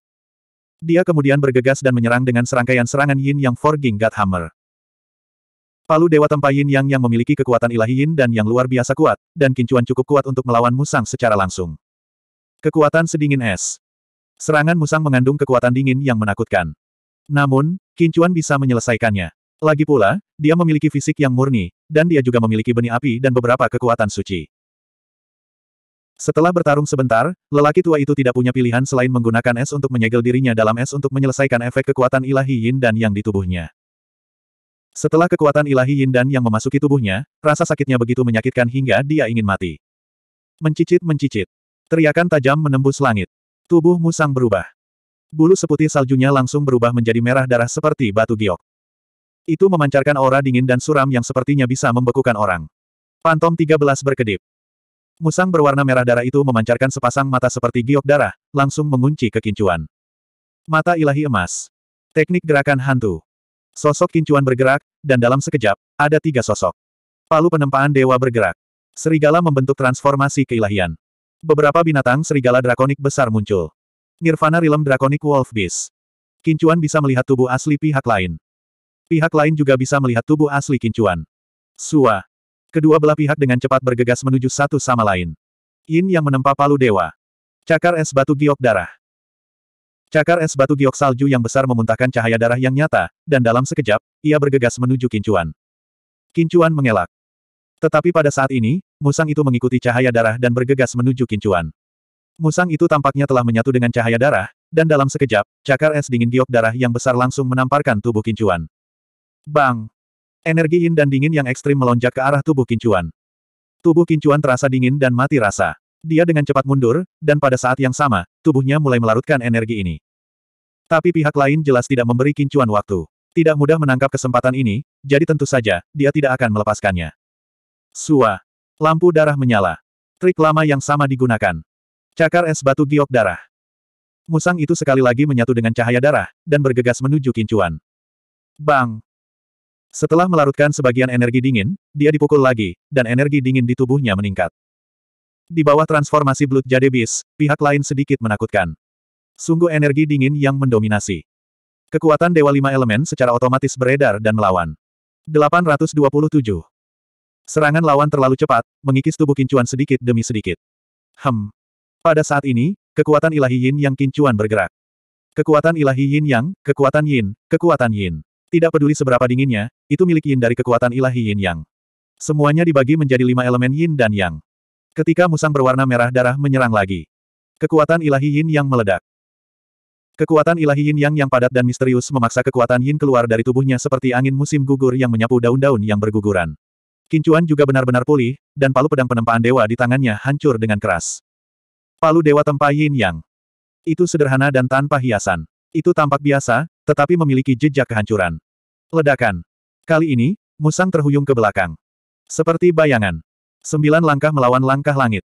Dia kemudian bergegas dan menyerang dengan serangkaian serangan Yin Yang Forging God Hammer. Palu Dewa Tempa Yin Yang yang memiliki kekuatan ilahi Yin dan yang luar biasa kuat, dan Kincuan cukup kuat untuk melawan Musang secara langsung. Kekuatan sedingin es. Serangan Musang mengandung kekuatan dingin yang menakutkan. Namun, Kincuan bisa menyelesaikannya. Lagi pula, dia memiliki fisik yang murni, dan dia juga memiliki benih api dan beberapa kekuatan suci. Setelah bertarung sebentar, lelaki tua itu tidak punya pilihan selain menggunakan es untuk menyegel dirinya dalam es untuk menyelesaikan efek kekuatan ilahi yin dan yang di tubuhnya. Setelah kekuatan ilahi yin dan yang memasuki tubuhnya, rasa sakitnya begitu menyakitkan hingga dia ingin mati. Mencicit-mencicit. Teriakan tajam menembus langit. Tubuh Musang berubah. Bulu seputih saljunya langsung berubah menjadi merah darah seperti batu giok. Itu memancarkan aura dingin dan suram yang sepertinya bisa membekukan orang. Pantom 13 berkedip. Musang berwarna merah darah itu memancarkan sepasang mata seperti giok darah, langsung mengunci kekincuan. Mata ilahi emas. Teknik gerakan hantu. Sosok kincuan bergerak, dan dalam sekejap, ada tiga sosok. Palu penempaan dewa bergerak. Serigala membentuk transformasi keilahian. Beberapa binatang serigala drakonik besar muncul. Nirvana rilem drakonik Wolf Beast. Kincuan bisa melihat tubuh asli pihak lain. Pihak lain juga bisa melihat tubuh asli kincuan. Suah. Kedua belah pihak dengan cepat bergegas menuju satu sama lain. Yin yang menempa palu dewa. Cakar es batu giok darah. Cakar es batu giok salju yang besar memuntahkan cahaya darah yang nyata, dan dalam sekejap, ia bergegas menuju Kincuan. Kincuan mengelak. Tetapi pada saat ini, Musang itu mengikuti cahaya darah dan bergegas menuju Kincuan. Musang itu tampaknya telah menyatu dengan cahaya darah, dan dalam sekejap, cakar es dingin giok darah yang besar langsung menamparkan tubuh Kincuan. Bang! Energi yin dan dingin yang ekstrim melonjak ke arah tubuh Kincuan. Tubuh Kincuan terasa dingin dan mati rasa. Dia dengan cepat mundur, dan pada saat yang sama, tubuhnya mulai melarutkan energi ini. Tapi pihak lain jelas tidak memberi Kincuan waktu. Tidak mudah menangkap kesempatan ini, jadi tentu saja, dia tidak akan melepaskannya. Sua. Lampu darah menyala. Trik lama yang sama digunakan. Cakar es batu giok darah. Musang itu sekali lagi menyatu dengan cahaya darah, dan bergegas menuju kincuan. Bang! Setelah melarutkan sebagian energi dingin, dia dipukul lagi, dan energi dingin di tubuhnya meningkat. Di bawah transformasi Blood Jade Beast, pihak lain sedikit menakutkan. Sungguh energi dingin yang mendominasi. Kekuatan Dewa Lima Elemen secara otomatis beredar dan melawan. 827. Serangan lawan terlalu cepat, mengikis tubuh kincuan sedikit demi sedikit. Hem. Pada saat ini, kekuatan ilahi yin yang kincuan bergerak. Kekuatan ilahi yin yang, kekuatan yin, kekuatan yin. Tidak peduli seberapa dinginnya, itu milik yin dari kekuatan ilahi yin yang. Semuanya dibagi menjadi lima elemen yin dan yang. Ketika musang berwarna merah darah menyerang lagi. Kekuatan ilahi yin yang meledak. Kekuatan ilahi yin yang yang padat dan misterius memaksa kekuatan yin keluar dari tubuhnya seperti angin musim gugur yang menyapu daun-daun yang berguguran. Kincuan juga benar-benar pulih, dan palu pedang penempaan dewa di tangannya hancur dengan keras. Palu dewa tempa yin yang. Itu sederhana dan tanpa hiasan. Itu tampak biasa, tetapi memiliki jejak kehancuran. Ledakan. Kali ini, Musang terhuyung ke belakang. Seperti bayangan. Sembilan langkah melawan langkah langit.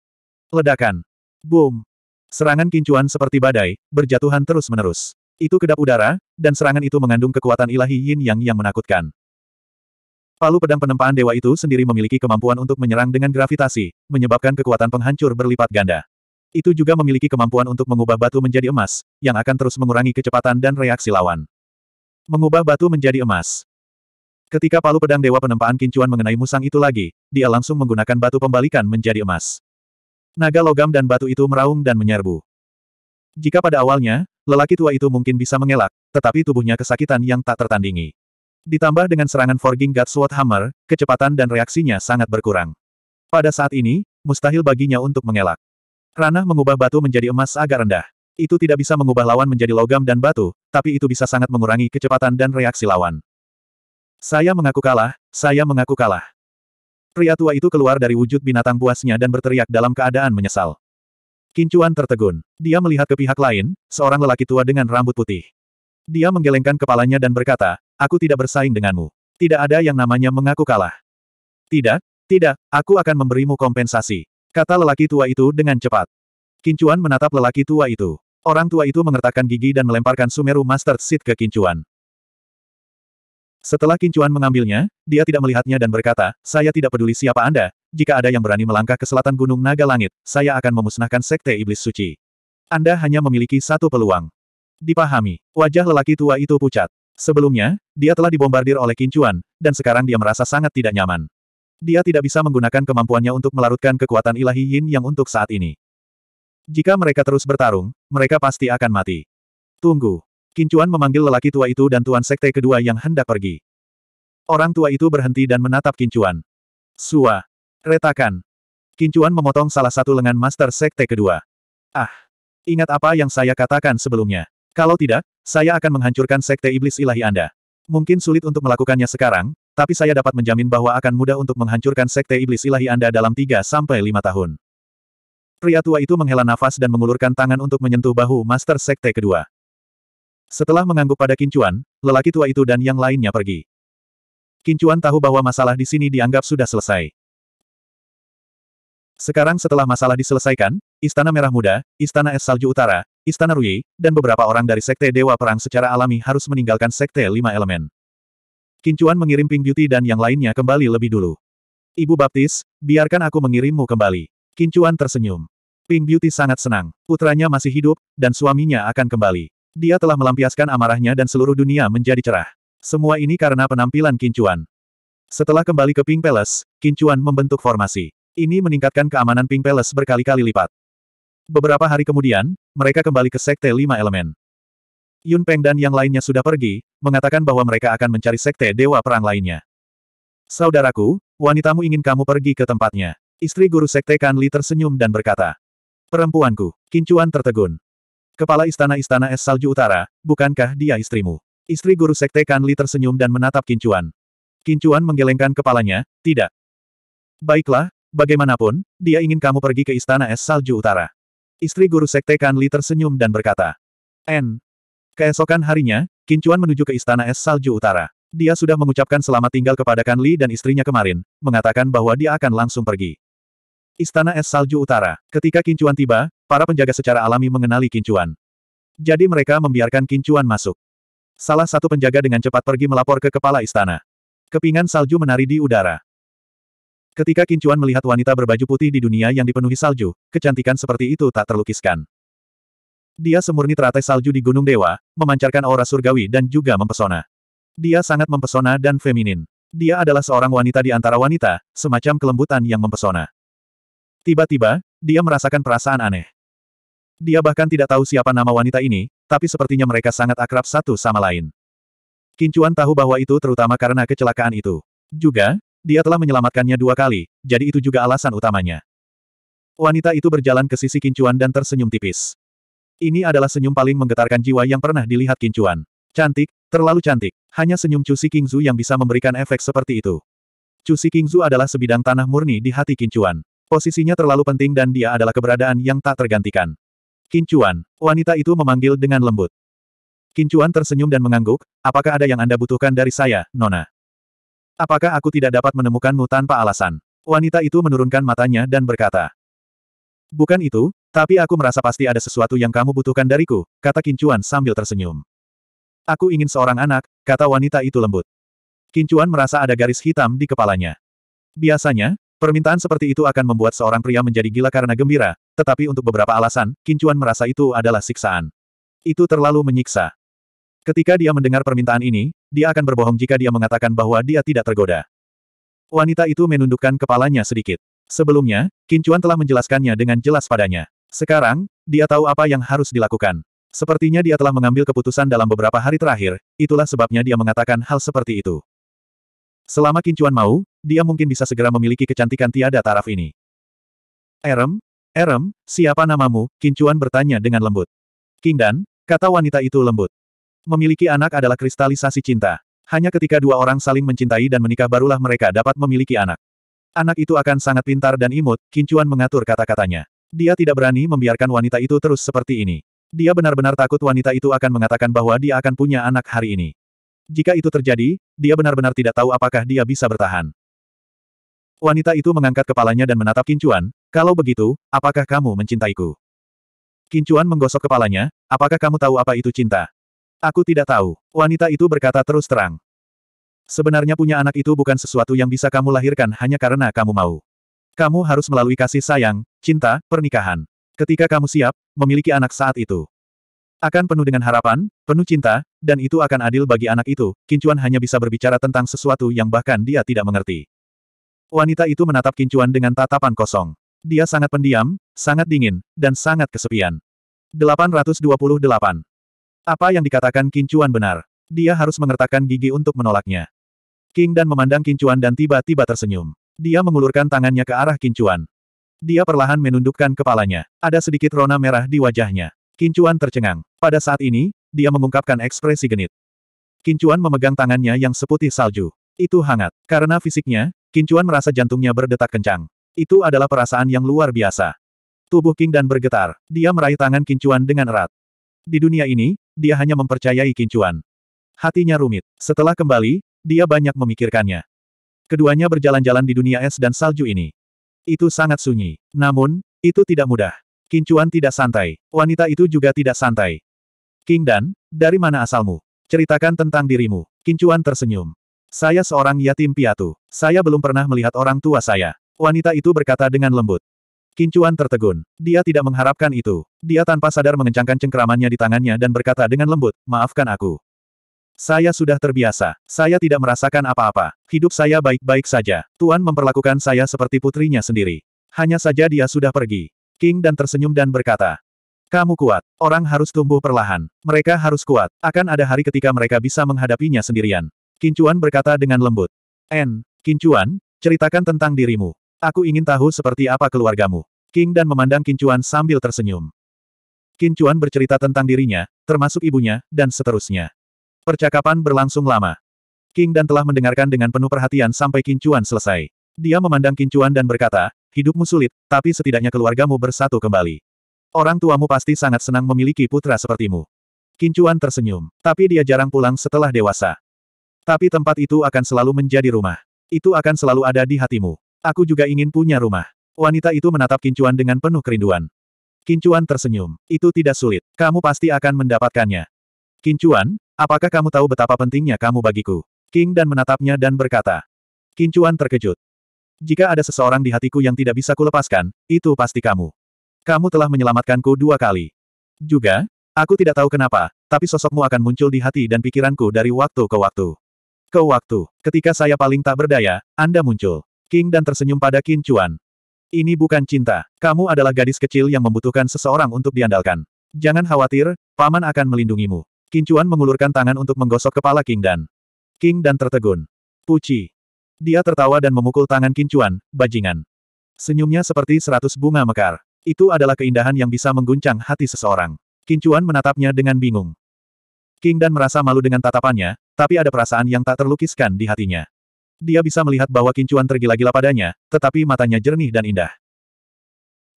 Ledakan. Boom. Serangan kincuan seperti badai, berjatuhan terus-menerus. Itu kedap udara, dan serangan itu mengandung kekuatan ilahi yin yang yang menakutkan. Palu pedang penempaan dewa itu sendiri memiliki kemampuan untuk menyerang dengan gravitasi, menyebabkan kekuatan penghancur berlipat ganda. Itu juga memiliki kemampuan untuk mengubah batu menjadi emas, yang akan terus mengurangi kecepatan dan reaksi lawan. Mengubah batu menjadi emas. Ketika palu pedang Dewa Penempaan Kincuan mengenai musang itu lagi, dia langsung menggunakan batu pembalikan menjadi emas. Naga logam dan batu itu meraung dan menyerbu. Jika pada awalnya, lelaki tua itu mungkin bisa mengelak, tetapi tubuhnya kesakitan yang tak tertandingi. Ditambah dengan serangan Forging God Sword Hammer, kecepatan dan reaksinya sangat berkurang. Pada saat ini, mustahil baginya untuk mengelak. Ranah mengubah batu menjadi emas agak rendah. Itu tidak bisa mengubah lawan menjadi logam dan batu, tapi itu bisa sangat mengurangi kecepatan dan reaksi lawan. Saya mengaku kalah, saya mengaku kalah. Pria tua itu keluar dari wujud binatang buasnya dan berteriak dalam keadaan menyesal. Kincuan tertegun. Dia melihat ke pihak lain, seorang lelaki tua dengan rambut putih. Dia menggelengkan kepalanya dan berkata, aku tidak bersaing denganmu. Tidak ada yang namanya mengaku kalah. Tidak, tidak, aku akan memberimu kompensasi. Kata lelaki tua itu dengan cepat. Kincuan menatap lelaki tua itu. Orang tua itu mengertakkan gigi dan melemparkan Sumeru Master Seed ke Kincuan. Setelah Kincuan mengambilnya, dia tidak melihatnya dan berkata, saya tidak peduli siapa Anda, jika ada yang berani melangkah ke selatan Gunung Naga Langit, saya akan memusnahkan Sekte Iblis Suci. Anda hanya memiliki satu peluang. Dipahami, wajah lelaki tua itu pucat. Sebelumnya, dia telah dibombardir oleh Kincuan, dan sekarang dia merasa sangat tidak nyaman. Dia tidak bisa menggunakan kemampuannya untuk melarutkan kekuatan ilahi Yin yang untuk saat ini. Jika mereka terus bertarung, mereka pasti akan mati. Tunggu. Kincuan memanggil lelaki tua itu dan tuan sekte kedua yang hendak pergi. Orang tua itu berhenti dan menatap Kincuan. Sua. Retakan. Kincuan memotong salah satu lengan master sekte kedua. Ah. Ingat apa yang saya katakan sebelumnya. Kalau tidak, saya akan menghancurkan sekte iblis ilahi Anda. Mungkin sulit untuk melakukannya sekarang, tapi saya dapat menjamin bahwa akan mudah untuk menghancurkan sekte iblis ilahi Anda dalam 3-5 tahun. Pria tua itu menghela nafas dan mengulurkan tangan untuk menyentuh bahu Master Sekte kedua. Setelah mengangguk pada Kincuan, lelaki tua itu dan yang lainnya pergi. Kincuan tahu bahwa masalah di sini dianggap sudah selesai. Sekarang setelah masalah diselesaikan, Istana Merah Muda, Istana Es Salju Utara, Istana Rui, dan beberapa orang dari Sekte Dewa Perang secara alami harus meninggalkan Sekte Lima Elemen. Kincuan mengirim Pink Beauty dan yang lainnya kembali lebih dulu. Ibu Baptis, biarkan aku mengirimmu kembali. Kincuan tersenyum. Pink Beauty sangat senang. Putranya masih hidup, dan suaminya akan kembali. Dia telah melampiaskan amarahnya dan seluruh dunia menjadi cerah. Semua ini karena penampilan Kincuan. Setelah kembali ke Pink Palace, Kincuan membentuk formasi. Ini meningkatkan keamanan Pink Palace berkali-kali lipat. Beberapa hari kemudian, mereka kembali ke Sekte Lima Elemen. Yun Peng dan yang lainnya sudah pergi, mengatakan bahwa mereka akan mencari sekte dewa perang lainnya. Saudaraku, wanitamu ingin kamu pergi ke tempatnya. Istri guru sekte Kanli tersenyum dan berkata. Perempuanku, Kincuan tertegun. Kepala istana-istana es salju utara, bukankah dia istrimu? Istri guru sekte Kanli tersenyum dan menatap Kincuan. Kincuan menggelengkan kepalanya, tidak. Baiklah, bagaimanapun, dia ingin kamu pergi ke istana es salju utara. Istri guru sekte Kanli tersenyum dan berkata, En. Keesokan harinya, Kincuan menuju ke Istana Es Salju Utara. Dia sudah mengucapkan selamat tinggal kepada Kan Li dan istrinya kemarin, mengatakan bahwa dia akan langsung pergi. Istana Es Salju Utara. Ketika Kincuan tiba, para penjaga secara alami mengenali Kincuan. Jadi mereka membiarkan Kincuan masuk. Salah satu penjaga dengan cepat pergi melapor ke kepala istana. Kepingan salju menari di udara. Ketika Kincuan melihat wanita berbaju putih di dunia yang dipenuhi salju, kecantikan seperti itu tak terlukiskan. Dia semurni teratai salju di Gunung Dewa, memancarkan aura surgawi dan juga mempesona. Dia sangat mempesona dan feminin. Dia adalah seorang wanita di antara wanita, semacam kelembutan yang mempesona. Tiba-tiba, dia merasakan perasaan aneh. Dia bahkan tidak tahu siapa nama wanita ini, tapi sepertinya mereka sangat akrab satu sama lain. Kincuan tahu bahwa itu terutama karena kecelakaan itu. Juga, dia telah menyelamatkannya dua kali, jadi itu juga alasan utamanya. Wanita itu berjalan ke sisi Kincuan dan tersenyum tipis. Ini adalah senyum paling menggetarkan jiwa yang pernah dilihat Kincuan. Cantik, terlalu cantik. Hanya senyum Cusi Kingzu yang bisa memberikan efek seperti itu. Cusi Kingzu adalah sebidang tanah murni di hati Kincuan. Posisinya terlalu penting dan dia adalah keberadaan yang tak tergantikan. Kincuan, wanita itu memanggil dengan lembut. Kincuan tersenyum dan mengangguk, apakah ada yang Anda butuhkan dari saya, Nona? Apakah aku tidak dapat menemukanmu tanpa alasan? Wanita itu menurunkan matanya dan berkata, Bukan itu, tapi aku merasa pasti ada sesuatu yang kamu butuhkan dariku, kata Kincuan sambil tersenyum. Aku ingin seorang anak, kata wanita itu lembut. Kincuan merasa ada garis hitam di kepalanya. Biasanya, permintaan seperti itu akan membuat seorang pria menjadi gila karena gembira, tetapi untuk beberapa alasan, Kincuan merasa itu adalah siksaan. Itu terlalu menyiksa. Ketika dia mendengar permintaan ini, dia akan berbohong jika dia mengatakan bahwa dia tidak tergoda. Wanita itu menundukkan kepalanya sedikit. Sebelumnya, Kincuan telah menjelaskannya dengan jelas padanya. Sekarang, dia tahu apa yang harus dilakukan. Sepertinya dia telah mengambil keputusan dalam beberapa hari terakhir, itulah sebabnya dia mengatakan hal seperti itu. Selama Kincuan mau, dia mungkin bisa segera memiliki kecantikan tiada taraf ini. Erem, Erem, siapa namamu? Kincuan bertanya dengan lembut. Kingdan, kata wanita itu lembut. Memiliki anak adalah kristalisasi cinta. Hanya ketika dua orang saling mencintai dan menikah barulah mereka dapat memiliki anak. Anak itu akan sangat pintar dan imut, Kincuan mengatur kata-katanya. Dia tidak berani membiarkan wanita itu terus seperti ini. Dia benar-benar takut wanita itu akan mengatakan bahwa dia akan punya anak hari ini. Jika itu terjadi, dia benar-benar tidak tahu apakah dia bisa bertahan. Wanita itu mengangkat kepalanya dan menatap Kincuan, kalau begitu, apakah kamu mencintaiku? Kincuan menggosok kepalanya, apakah kamu tahu apa itu cinta? Aku tidak tahu. Wanita itu berkata terus terang. Sebenarnya punya anak itu bukan sesuatu yang bisa kamu lahirkan hanya karena kamu mau. Kamu harus melalui kasih sayang, cinta, pernikahan. Ketika kamu siap, memiliki anak saat itu. Akan penuh dengan harapan, penuh cinta, dan itu akan adil bagi anak itu, Kincuan hanya bisa berbicara tentang sesuatu yang bahkan dia tidak mengerti. Wanita itu menatap Kincuan dengan tatapan kosong. Dia sangat pendiam, sangat dingin, dan sangat kesepian. 828. Apa yang dikatakan Kincuan benar. Dia harus mengertakkan gigi untuk menolaknya. King Dan memandang Kincuan dan tiba-tiba tersenyum. Dia mengulurkan tangannya ke arah Kincuan. Dia perlahan menundukkan kepalanya. Ada sedikit rona merah di wajahnya. Kincuan tercengang. Pada saat ini, dia mengungkapkan ekspresi genit. Kincuan memegang tangannya yang seputih salju. Itu hangat. Karena fisiknya, Kincuan merasa jantungnya berdetak kencang. Itu adalah perasaan yang luar biasa. Tubuh King Dan bergetar. Dia meraih tangan Kincuan dengan erat. Di dunia ini, dia hanya mempercayai Kincuan. Hatinya rumit. Setelah kembali, dia banyak memikirkannya. Keduanya berjalan-jalan di dunia es dan salju ini. Itu sangat sunyi. Namun, itu tidak mudah. Kincuan tidak santai. Wanita itu juga tidak santai. King Dan, dari mana asalmu? Ceritakan tentang dirimu. Kincuan tersenyum. Saya seorang yatim piatu. Saya belum pernah melihat orang tua saya. Wanita itu berkata dengan lembut. Kincuan tertegun. Dia tidak mengharapkan itu. Dia tanpa sadar mengencangkan cengkeramannya di tangannya dan berkata dengan lembut, maafkan aku. Saya sudah terbiasa. Saya tidak merasakan apa-apa. Hidup saya baik-baik saja. Tuan memperlakukan saya seperti putrinya sendiri. Hanya saja dia sudah pergi. King dan tersenyum dan berkata, kamu kuat. Orang harus tumbuh perlahan. Mereka harus kuat. Akan ada hari ketika mereka bisa menghadapinya sendirian. Kincuan berkata dengan lembut. En, Kincuan, ceritakan tentang dirimu. Aku ingin tahu seperti apa keluargamu. King dan memandang Kincuan sambil tersenyum. Kincuan bercerita tentang dirinya, termasuk ibunya, dan seterusnya. Percakapan berlangsung lama. King dan telah mendengarkan dengan penuh perhatian sampai Kincuan selesai. Dia memandang Kincuan dan berkata, hidupmu sulit, tapi setidaknya keluargamu bersatu kembali. Orang tuamu pasti sangat senang memiliki putra sepertimu. Kincuan tersenyum, tapi dia jarang pulang setelah dewasa. Tapi tempat itu akan selalu menjadi rumah. Itu akan selalu ada di hatimu. Aku juga ingin punya rumah. Wanita itu menatap Kincuan dengan penuh kerinduan. Kincuan tersenyum. Itu tidak sulit. Kamu pasti akan mendapatkannya. Kincuan, Apakah kamu tahu betapa pentingnya kamu bagiku? King Dan menatapnya dan berkata. Kincuan terkejut. Jika ada seseorang di hatiku yang tidak bisa kulepaskan, itu pasti kamu. Kamu telah menyelamatkanku dua kali. Juga, aku tidak tahu kenapa, tapi sosokmu akan muncul di hati dan pikiranku dari waktu ke waktu. Ke waktu, ketika saya paling tak berdaya, Anda muncul. King Dan tersenyum pada Kincuan. Ini bukan cinta. Kamu adalah gadis kecil yang membutuhkan seseorang untuk diandalkan. Jangan khawatir, paman akan melindungimu. Kincuan mengulurkan tangan untuk menggosok kepala King Dan. King Dan tertegun. Puci. Dia tertawa dan memukul tangan Kincuan, bajingan. Senyumnya seperti seratus bunga mekar. Itu adalah keindahan yang bisa mengguncang hati seseorang. Kincuan menatapnya dengan bingung. King Dan merasa malu dengan tatapannya, tapi ada perasaan yang tak terlukiskan di hatinya. Dia bisa melihat bahwa Kincuan tergila-gila padanya, tetapi matanya jernih dan indah.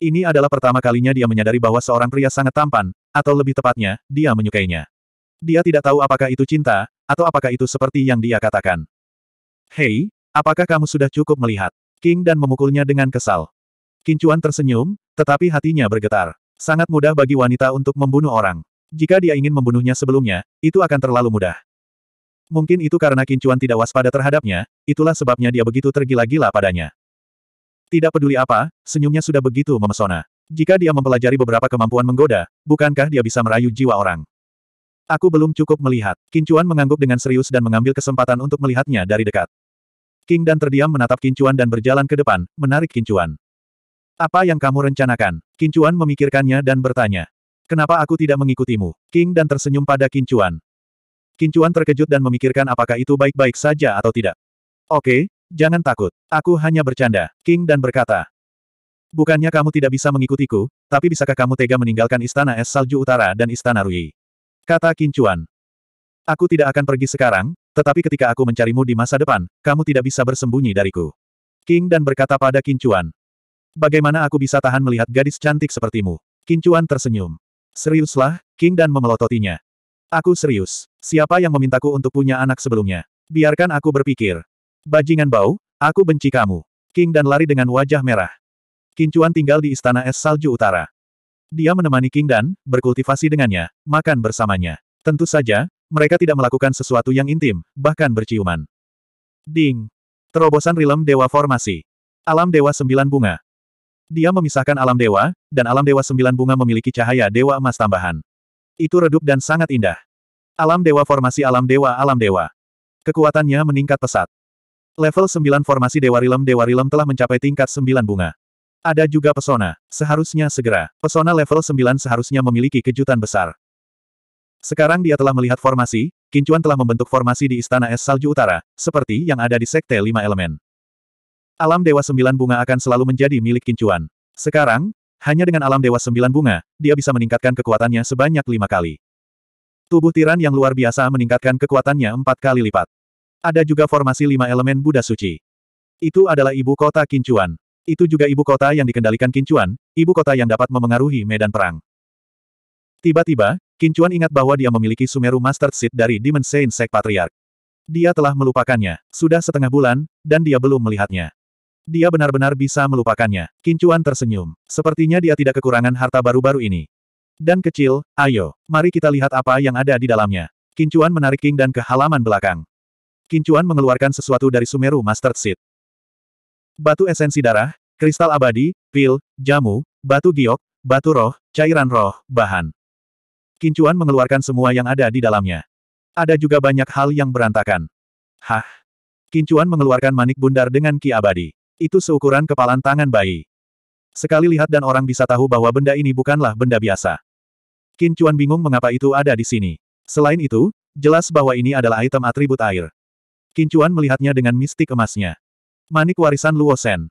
Ini adalah pertama kalinya dia menyadari bahwa seorang pria sangat tampan, atau lebih tepatnya, dia menyukainya. Dia tidak tahu apakah itu cinta, atau apakah itu seperti yang dia katakan. Hei, apakah kamu sudah cukup melihat? King dan memukulnya dengan kesal. Kincuan tersenyum, tetapi hatinya bergetar. Sangat mudah bagi wanita untuk membunuh orang. Jika dia ingin membunuhnya sebelumnya, itu akan terlalu mudah. Mungkin itu karena Kincuan tidak waspada terhadapnya, itulah sebabnya dia begitu tergila-gila padanya. Tidak peduli apa, senyumnya sudah begitu memesona. Jika dia mempelajari beberapa kemampuan menggoda, bukankah dia bisa merayu jiwa orang? Aku belum cukup melihat. Kincuan mengangguk dengan serius dan mengambil kesempatan untuk melihatnya dari dekat. King dan terdiam menatap Kincuan dan berjalan ke depan, menarik Kincuan. Apa yang kamu rencanakan? Kincuan memikirkannya dan bertanya. Kenapa aku tidak mengikutimu? King dan tersenyum pada Kincuan. Kincuan terkejut dan memikirkan apakah itu baik-baik saja atau tidak. Oke, jangan takut. Aku hanya bercanda. King dan berkata. Bukannya kamu tidak bisa mengikutiku, tapi bisakah kamu tega meninggalkan Istana Es Salju Utara dan Istana Rui? Kata Kincuan. Aku tidak akan pergi sekarang, tetapi ketika aku mencarimu di masa depan, kamu tidak bisa bersembunyi dariku. King dan berkata pada Kincuan. Bagaimana aku bisa tahan melihat gadis cantik sepertimu? Kincuan tersenyum. Seriuslah, King dan memelototinya. Aku serius. Siapa yang memintaku untuk punya anak sebelumnya? Biarkan aku berpikir. Bajingan bau, aku benci kamu. King dan lari dengan wajah merah. Kincuan tinggal di istana es salju utara. Dia menemani King dan berkultivasi dengannya, makan bersamanya. Tentu saja, mereka tidak melakukan sesuatu yang intim, bahkan berciuman. Ding. Terobosan rilem dewa formasi. Alam dewa sembilan bunga. Dia memisahkan alam dewa, dan alam dewa sembilan bunga memiliki cahaya dewa emas tambahan. Itu redup dan sangat indah. Alam dewa formasi alam dewa alam dewa. Kekuatannya meningkat pesat. Level 9 formasi Dewa Rilem Dewa Rilem telah mencapai tingkat 9 bunga. Ada juga pesona. Seharusnya segera. Pesona level 9 seharusnya memiliki kejutan besar. Sekarang dia telah melihat formasi, Kincuan telah membentuk formasi di Istana Es Salju Utara, seperti yang ada di Sekte Lima Elemen. Alam Dewa Sembilan Bunga akan selalu menjadi milik Kincuan. Sekarang, hanya dengan alam Dewa Sembilan Bunga, dia bisa meningkatkan kekuatannya sebanyak lima kali. Tubuh tiran yang luar biasa meningkatkan kekuatannya empat kali lipat. Ada juga formasi lima elemen Buddha Suci. Itu adalah ibu kota Kincuan. Itu juga ibu kota yang dikendalikan Kincuan, ibu kota yang dapat memengaruhi medan perang. Tiba-tiba, Kincuan ingat bahwa dia memiliki Sumeru Master Seed dari Demon Saint Sek Patriarch. Dia telah melupakannya, sudah setengah bulan, dan dia belum melihatnya. Dia benar-benar bisa melupakannya. Kincuan tersenyum. Sepertinya dia tidak kekurangan harta baru-baru ini. Dan kecil, ayo, mari kita lihat apa yang ada di dalamnya. Kincuan menarik King dan ke halaman belakang. Kincuan mengeluarkan sesuatu dari Sumeru Master Seed. Batu esensi darah, kristal abadi, pil, jamu, batu giok, batu roh, cairan roh, bahan. Kincuan mengeluarkan semua yang ada di dalamnya. Ada juga banyak hal yang berantakan. Hah? Kincuan mengeluarkan manik bundar dengan ki abadi. Itu seukuran kepalan tangan bayi. Sekali lihat dan orang bisa tahu bahwa benda ini bukanlah benda biasa. Kincuan bingung mengapa itu ada di sini. Selain itu, jelas bahwa ini adalah item atribut air. Kincuan melihatnya dengan mistik emasnya. Manik warisan Luo Sen.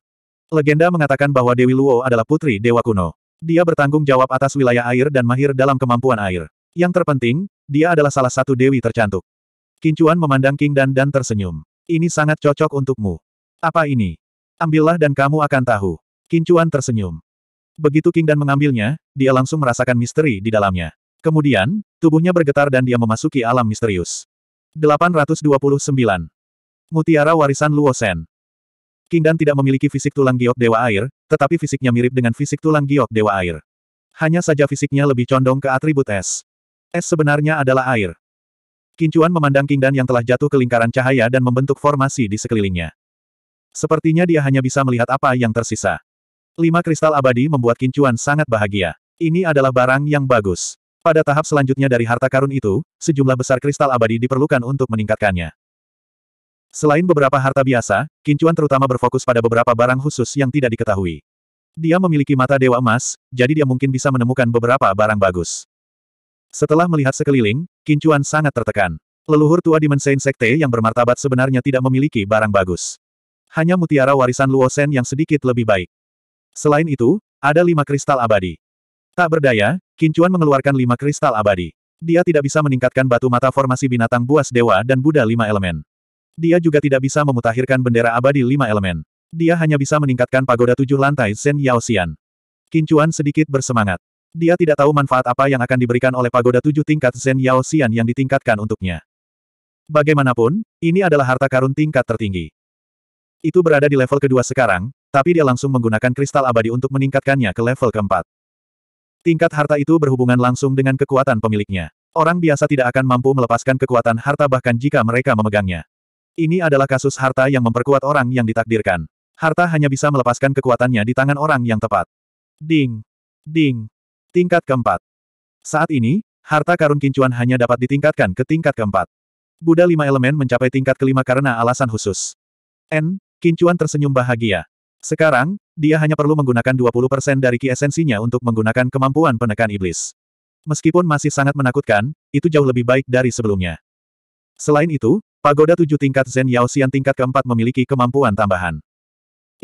Legenda mengatakan bahwa Dewi Luo adalah putri dewa kuno. Dia bertanggung jawab atas wilayah air dan mahir dalam kemampuan air. Yang terpenting, dia adalah salah satu dewi tercantik. Kincuan memandang King Dan dan tersenyum. Ini sangat cocok untukmu. Apa ini? Ambillah dan kamu akan tahu. Kincuan tersenyum. Begitu King Dan mengambilnya, dia langsung merasakan misteri di dalamnya. Kemudian, tubuhnya bergetar dan dia memasuki alam misterius. 829. Mutiara Warisan Luo Luosen Kingdan tidak memiliki fisik tulang giok Dewa Air, tetapi fisiknya mirip dengan fisik tulang giok Dewa Air. Hanya saja fisiknya lebih condong ke atribut es. Es sebenarnya adalah air. Kincuan memandang Kingdan yang telah jatuh ke lingkaran cahaya dan membentuk formasi di sekelilingnya. Sepertinya dia hanya bisa melihat apa yang tersisa. Lima kristal abadi membuat Kincuan sangat bahagia. Ini adalah barang yang bagus. Pada tahap selanjutnya dari harta karun itu, sejumlah besar kristal abadi diperlukan untuk meningkatkannya. Selain beberapa harta biasa, Kincuan terutama berfokus pada beberapa barang khusus yang tidak diketahui. Dia memiliki mata dewa emas, jadi dia mungkin bisa menemukan beberapa barang bagus. Setelah melihat sekeliling, Kincuan sangat tertekan. Leluhur tua Dimension Sekte yang bermartabat sebenarnya tidak memiliki barang bagus. Hanya mutiara warisan Luosen yang sedikit lebih baik. Selain itu, ada lima kristal abadi. Tak berdaya, Kincuan mengeluarkan lima kristal abadi. Dia tidak bisa meningkatkan batu mata formasi binatang buas dewa dan Buddha lima elemen. Dia juga tidak bisa memutahirkan bendera abadi lima elemen. Dia hanya bisa meningkatkan pagoda tujuh lantai Zen Yaoxian. Kincuan sedikit bersemangat. Dia tidak tahu manfaat apa yang akan diberikan oleh pagoda tujuh tingkat Zen Yaoxian yang ditingkatkan untuknya. Bagaimanapun, ini adalah harta karun tingkat tertinggi. Itu berada di level kedua sekarang, tapi dia langsung menggunakan kristal abadi untuk meningkatkannya ke level keempat. Tingkat harta itu berhubungan langsung dengan kekuatan pemiliknya. Orang biasa tidak akan mampu melepaskan kekuatan harta bahkan jika mereka memegangnya. Ini adalah kasus harta yang memperkuat orang yang ditakdirkan. Harta hanya bisa melepaskan kekuatannya di tangan orang yang tepat. Ding. Ding. Tingkat keempat. Saat ini, harta karun kincuan hanya dapat ditingkatkan ke tingkat keempat. Buddha lima elemen mencapai tingkat kelima karena alasan khusus. N. Kincuan tersenyum bahagia. Sekarang, dia hanya perlu menggunakan 20% dari ki esensinya untuk menggunakan kemampuan penekan iblis. Meskipun masih sangat menakutkan, itu jauh lebih baik dari sebelumnya. Selain itu, Pagoda tujuh tingkat Zen Yaoxian tingkat keempat memiliki kemampuan tambahan.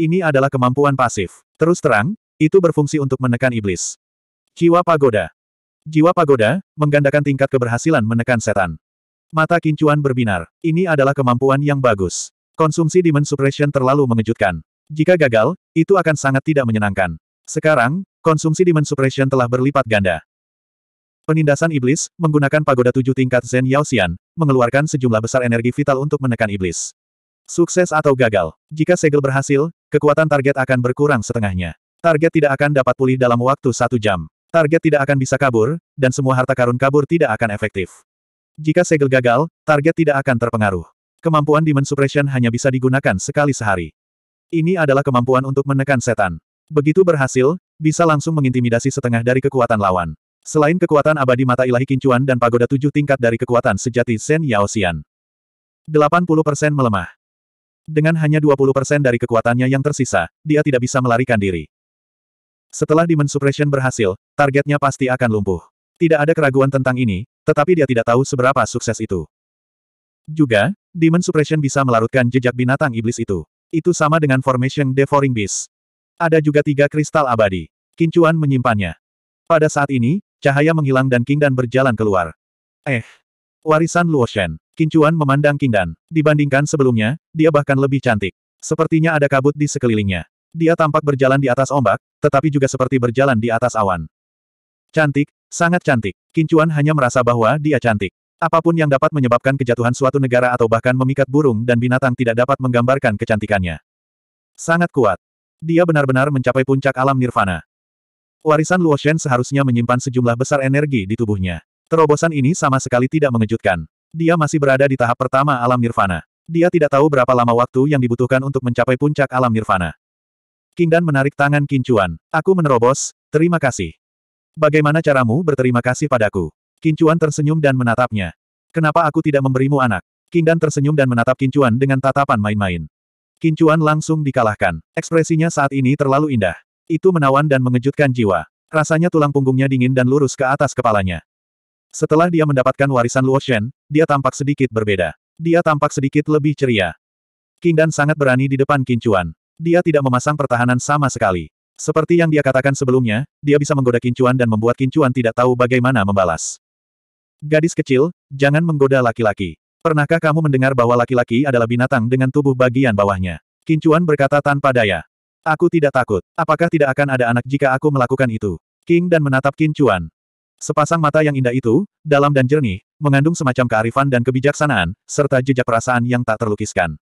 Ini adalah kemampuan pasif. Terus terang, itu berfungsi untuk menekan iblis. Jiwa Pagoda Jiwa Pagoda, menggandakan tingkat keberhasilan menekan setan. Mata kincuan berbinar. Ini adalah kemampuan yang bagus. Konsumsi Demon Suppression terlalu mengejutkan. Jika gagal, itu akan sangat tidak menyenangkan. Sekarang, konsumsi Demon Suppression telah berlipat ganda. Penindasan iblis, menggunakan pagoda tujuh tingkat Zen Yao Xian mengeluarkan sejumlah besar energi vital untuk menekan iblis. Sukses atau gagal, jika segel berhasil, kekuatan target akan berkurang setengahnya. Target tidak akan dapat pulih dalam waktu satu jam. Target tidak akan bisa kabur, dan semua harta karun kabur tidak akan efektif. Jika segel gagal, target tidak akan terpengaruh. Kemampuan Demon Suppression hanya bisa digunakan sekali sehari. Ini adalah kemampuan untuk menekan setan. Begitu berhasil, bisa langsung mengintimidasi setengah dari kekuatan lawan. Selain kekuatan abadi mata ilahi kincuan dan pagoda tujuh tingkat dari kekuatan sejati Shen Yaoxian. 80% melemah. Dengan hanya 20% dari kekuatannya yang tersisa, dia tidak bisa melarikan diri. Setelah Demon Suppression berhasil, targetnya pasti akan lumpuh. Tidak ada keraguan tentang ini, tetapi dia tidak tahu seberapa sukses itu. Juga, Demon Suppression bisa melarutkan jejak binatang iblis itu. Itu sama dengan Formation Devouring Beast. Ada juga tiga kristal abadi. Kincuan menyimpannya. Pada saat ini, Cahaya menghilang dan Kingdan berjalan keluar. Eh. Warisan Luoshen. Kincuan memandang Kingdan. Dibandingkan sebelumnya, dia bahkan lebih cantik. Sepertinya ada kabut di sekelilingnya. Dia tampak berjalan di atas ombak, tetapi juga seperti berjalan di atas awan. Cantik, sangat cantik. Kincuan hanya merasa bahwa dia cantik. Apapun yang dapat menyebabkan kejatuhan suatu negara atau bahkan memikat burung dan binatang tidak dapat menggambarkan kecantikannya. Sangat kuat. Dia benar-benar mencapai puncak alam nirvana. Warisan Luo Shen seharusnya menyimpan sejumlah besar energi di tubuhnya. Terobosan ini sama sekali tidak mengejutkan. Dia masih berada di tahap pertama alam nirvana. Dia tidak tahu berapa lama waktu yang dibutuhkan untuk mencapai puncak alam nirvana. King Dan menarik tangan Kincuan. Aku menerobos, terima kasih. Bagaimana caramu berterima kasih padaku? Kincuan tersenyum dan menatapnya. Kenapa aku tidak memberimu anak? King Dan tersenyum dan menatap Kincuan dengan tatapan main-main. Kincuan langsung dikalahkan. Ekspresinya saat ini terlalu indah. Itu menawan dan mengejutkan jiwa. Rasanya tulang punggungnya dingin dan lurus ke atas kepalanya. Setelah dia mendapatkan warisan Luo Shen, dia tampak sedikit berbeda. Dia tampak sedikit lebih ceria. King Dan sangat berani di depan Kincuan. Dia tidak memasang pertahanan sama sekali. Seperti yang dia katakan sebelumnya, dia bisa menggoda Kincuan dan membuat Kincuan tidak tahu bagaimana membalas. Gadis kecil, jangan menggoda laki-laki. Pernahkah kamu mendengar bahwa laki-laki adalah binatang dengan tubuh bagian bawahnya? Kincuan berkata tanpa daya. Aku tidak takut. Apakah tidak akan ada anak jika aku melakukan itu? King dan menatap Qin Chuan. Sepasang mata yang indah itu, dalam dan jernih, mengandung semacam kearifan dan kebijaksanaan, serta jejak perasaan yang tak terlukiskan.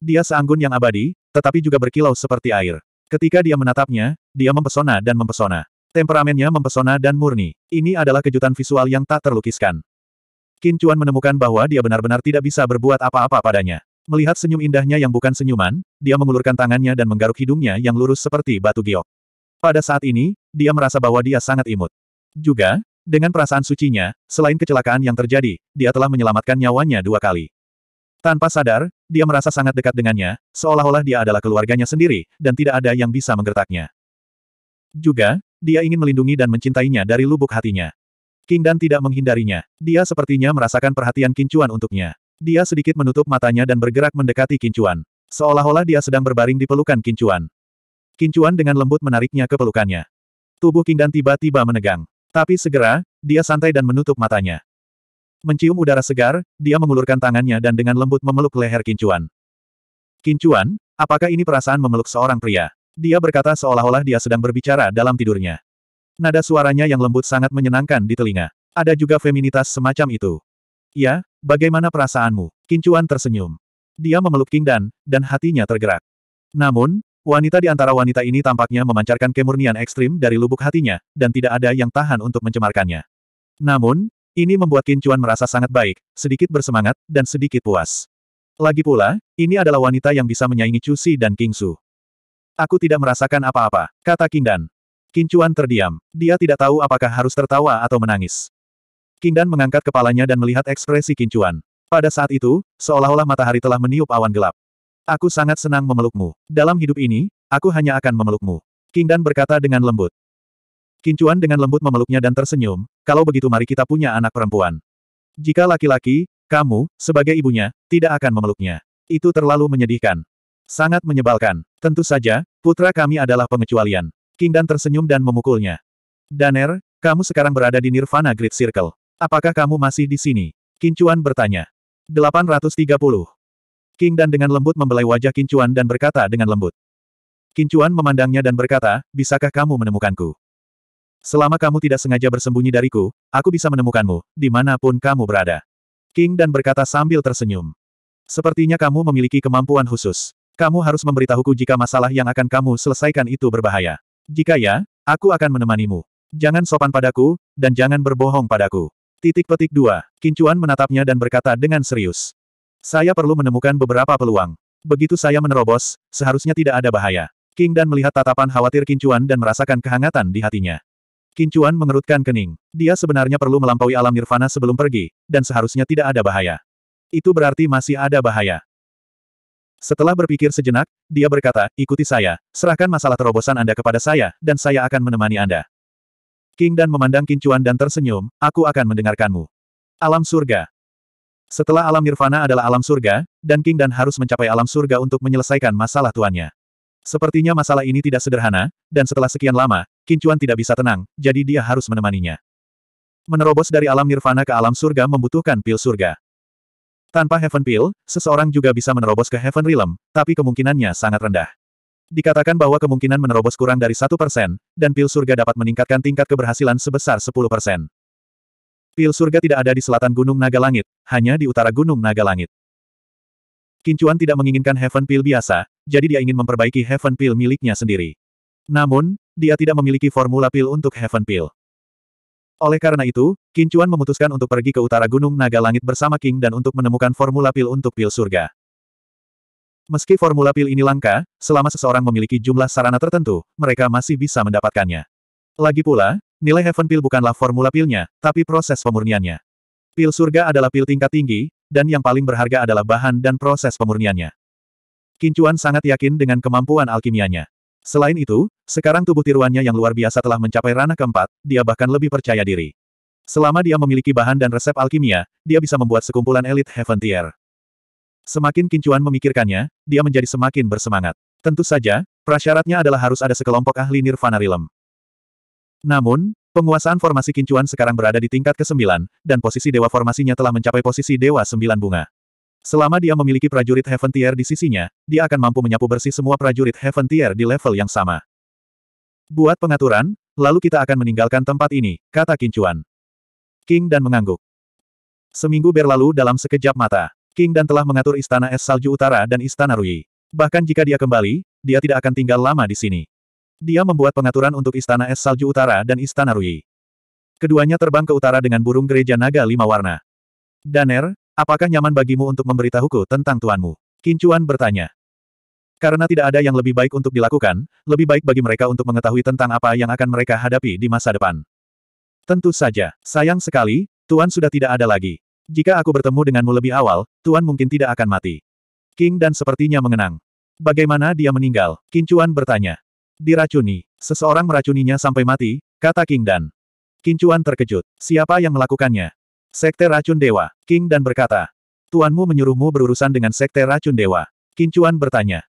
Dia seanggun yang abadi, tetapi juga berkilau seperti air. Ketika dia menatapnya, dia mempesona dan mempesona. Temperamennya mempesona dan murni. Ini adalah kejutan visual yang tak terlukiskan. Qin Chuan menemukan bahwa dia benar-benar tidak bisa berbuat apa-apa padanya. Melihat senyum indahnya yang bukan senyuman, dia mengulurkan tangannya dan menggaruk hidungnya yang lurus seperti batu giok. Pada saat ini, dia merasa bahwa dia sangat imut. Juga, dengan perasaan sucinya, selain kecelakaan yang terjadi, dia telah menyelamatkan nyawanya dua kali. Tanpa sadar, dia merasa sangat dekat dengannya, seolah-olah dia adalah keluarganya sendiri, dan tidak ada yang bisa menggertaknya. Juga, dia ingin melindungi dan mencintainya dari lubuk hatinya. King Dan tidak menghindarinya, dia sepertinya merasakan perhatian Kincuan untuknya. Dia sedikit menutup matanya dan bergerak mendekati Kincuan. Seolah-olah dia sedang berbaring di pelukan Kincuan. Kincuan dengan lembut menariknya ke pelukannya. Tubuh Kingdan tiba-tiba menegang. Tapi segera, dia santai dan menutup matanya. Mencium udara segar, dia mengulurkan tangannya dan dengan lembut memeluk leher Kincuan. Kincuan, apakah ini perasaan memeluk seorang pria? Dia berkata seolah-olah dia sedang berbicara dalam tidurnya. Nada suaranya yang lembut sangat menyenangkan di telinga. Ada juga feminitas semacam itu. Ya, Bagaimana perasaanmu? Kincuan tersenyum. Dia memeluk King Dan, dan hatinya tergerak. Namun, wanita di antara wanita ini tampaknya memancarkan kemurnian ekstrim dari lubuk hatinya, dan tidak ada yang tahan untuk mencemarkannya. Namun, ini membuat Kincuan merasa sangat baik, sedikit bersemangat, dan sedikit puas. Lagi pula, ini adalah wanita yang bisa menyaingi Cusi dan King Su. Aku tidak merasakan apa-apa, kata King Dan. Kincuan terdiam. Dia tidak tahu apakah harus tertawa atau menangis. King Dan mengangkat kepalanya dan melihat ekspresi Kincuan. Pada saat itu, seolah-olah matahari telah meniup awan gelap. Aku sangat senang memelukmu. Dalam hidup ini, aku hanya akan memelukmu. King Dan berkata dengan lembut. Kincuan dengan lembut memeluknya dan tersenyum, kalau begitu mari kita punya anak perempuan. Jika laki-laki, kamu, sebagai ibunya, tidak akan memeluknya. Itu terlalu menyedihkan. Sangat menyebalkan. Tentu saja, putra kami adalah pengecualian. King Dan tersenyum dan memukulnya. Daner, kamu sekarang berada di Nirvana Great Circle. Apakah kamu masih di sini? Kincuan bertanya. 830. King Dan dengan lembut membelai wajah Kincuan dan berkata dengan lembut. Kincuan memandangnya dan berkata, bisakah kamu menemukanku? Selama kamu tidak sengaja bersembunyi dariku, aku bisa menemukanmu, dimanapun kamu berada. King Dan berkata sambil tersenyum. Sepertinya kamu memiliki kemampuan khusus. Kamu harus memberitahuku jika masalah yang akan kamu selesaikan itu berbahaya. Jika ya, aku akan menemanimu. Jangan sopan padaku, dan jangan berbohong padaku. Titik petik dua. Kincuan menatapnya dan berkata dengan serius. Saya perlu menemukan beberapa peluang. Begitu saya menerobos, seharusnya tidak ada bahaya. King Dan melihat tatapan khawatir Kincuan dan merasakan kehangatan di hatinya. Kincuan mengerutkan kening. Dia sebenarnya perlu melampaui alam nirvana sebelum pergi, dan seharusnya tidak ada bahaya. Itu berarti masih ada bahaya. Setelah berpikir sejenak, dia berkata, ikuti saya, serahkan masalah terobosan Anda kepada saya, dan saya akan menemani Anda. King Dan memandang Kincuan dan tersenyum, aku akan mendengarkanmu. Alam surga. Setelah alam nirvana adalah alam surga, dan King Dan harus mencapai alam surga untuk menyelesaikan masalah tuannya. Sepertinya masalah ini tidak sederhana, dan setelah sekian lama, Kincuan tidak bisa tenang, jadi dia harus menemaninya. Menerobos dari alam nirvana ke alam surga membutuhkan pil surga. Tanpa Heaven Pill, seseorang juga bisa menerobos ke Heaven Realm, tapi kemungkinannya sangat rendah. Dikatakan bahwa kemungkinan menerobos kurang dari satu persen, dan pil surga dapat meningkatkan tingkat keberhasilan sebesar 10 persen. Pil surga tidak ada di selatan Gunung Naga Langit, hanya di utara Gunung Naga Langit. Kincuan tidak menginginkan Heaven Pill biasa, jadi dia ingin memperbaiki Heaven Pill miliknya sendiri. Namun, dia tidak memiliki formula pil untuk Heaven Pill. Oleh karena itu, Kincuan memutuskan untuk pergi ke utara Gunung Naga Langit bersama King dan untuk menemukan formula pil untuk pil surga. Meski formula pil ini langka, selama seseorang memiliki jumlah sarana tertentu, mereka masih bisa mendapatkannya. Lagi pula, nilai Heaven pil bukanlah formula pilnya, tapi proses pemurniannya. Pil surga adalah pil tingkat tinggi, dan yang paling berharga adalah bahan dan proses pemurniannya. Kincuan sangat yakin dengan kemampuan alkimianya. Selain itu, sekarang tubuh tiruannya yang luar biasa telah mencapai ranah keempat, dia bahkan lebih percaya diri. Selama dia memiliki bahan dan resep alkimia, dia bisa membuat sekumpulan elit Heaven Tier. Semakin Kincuan memikirkannya, dia menjadi semakin bersemangat. Tentu saja, prasyaratnya adalah harus ada sekelompok ahli Nirvana Realm. Namun, penguasaan formasi Kincuan sekarang berada di tingkat ke-9, dan posisi dewa formasinya telah mencapai posisi dewa sembilan bunga. Selama dia memiliki prajurit Heaven Tier di sisinya, dia akan mampu menyapu bersih semua prajurit Heaven Tier di level yang sama. Buat pengaturan, lalu kita akan meninggalkan tempat ini, kata Kincuan. King dan mengangguk. Seminggu berlalu dalam sekejap mata. King dan telah mengatur Istana Es Salju Utara dan Istana Rui. Bahkan jika dia kembali, dia tidak akan tinggal lama di sini. Dia membuat pengaturan untuk Istana Es Salju Utara dan Istana Rui. Keduanya terbang ke utara dengan burung gereja naga lima warna. Daner, apakah nyaman bagimu untuk memberitahuku tentang tuanmu? Kincuan bertanya. Karena tidak ada yang lebih baik untuk dilakukan, lebih baik bagi mereka untuk mengetahui tentang apa yang akan mereka hadapi di masa depan. Tentu saja, sayang sekali, Tuan sudah tidak ada lagi. Jika aku bertemu denganmu lebih awal, Tuan mungkin tidak akan mati. King Dan sepertinya mengenang. Bagaimana dia meninggal? Kincuan bertanya. Diracuni. Seseorang meracuninya sampai mati, kata King Dan. Kincuan terkejut. Siapa yang melakukannya? Sekte Racun Dewa. King Dan berkata. Tuanmu menyuruhmu berurusan dengan Sekte Racun Dewa. Kincuan bertanya.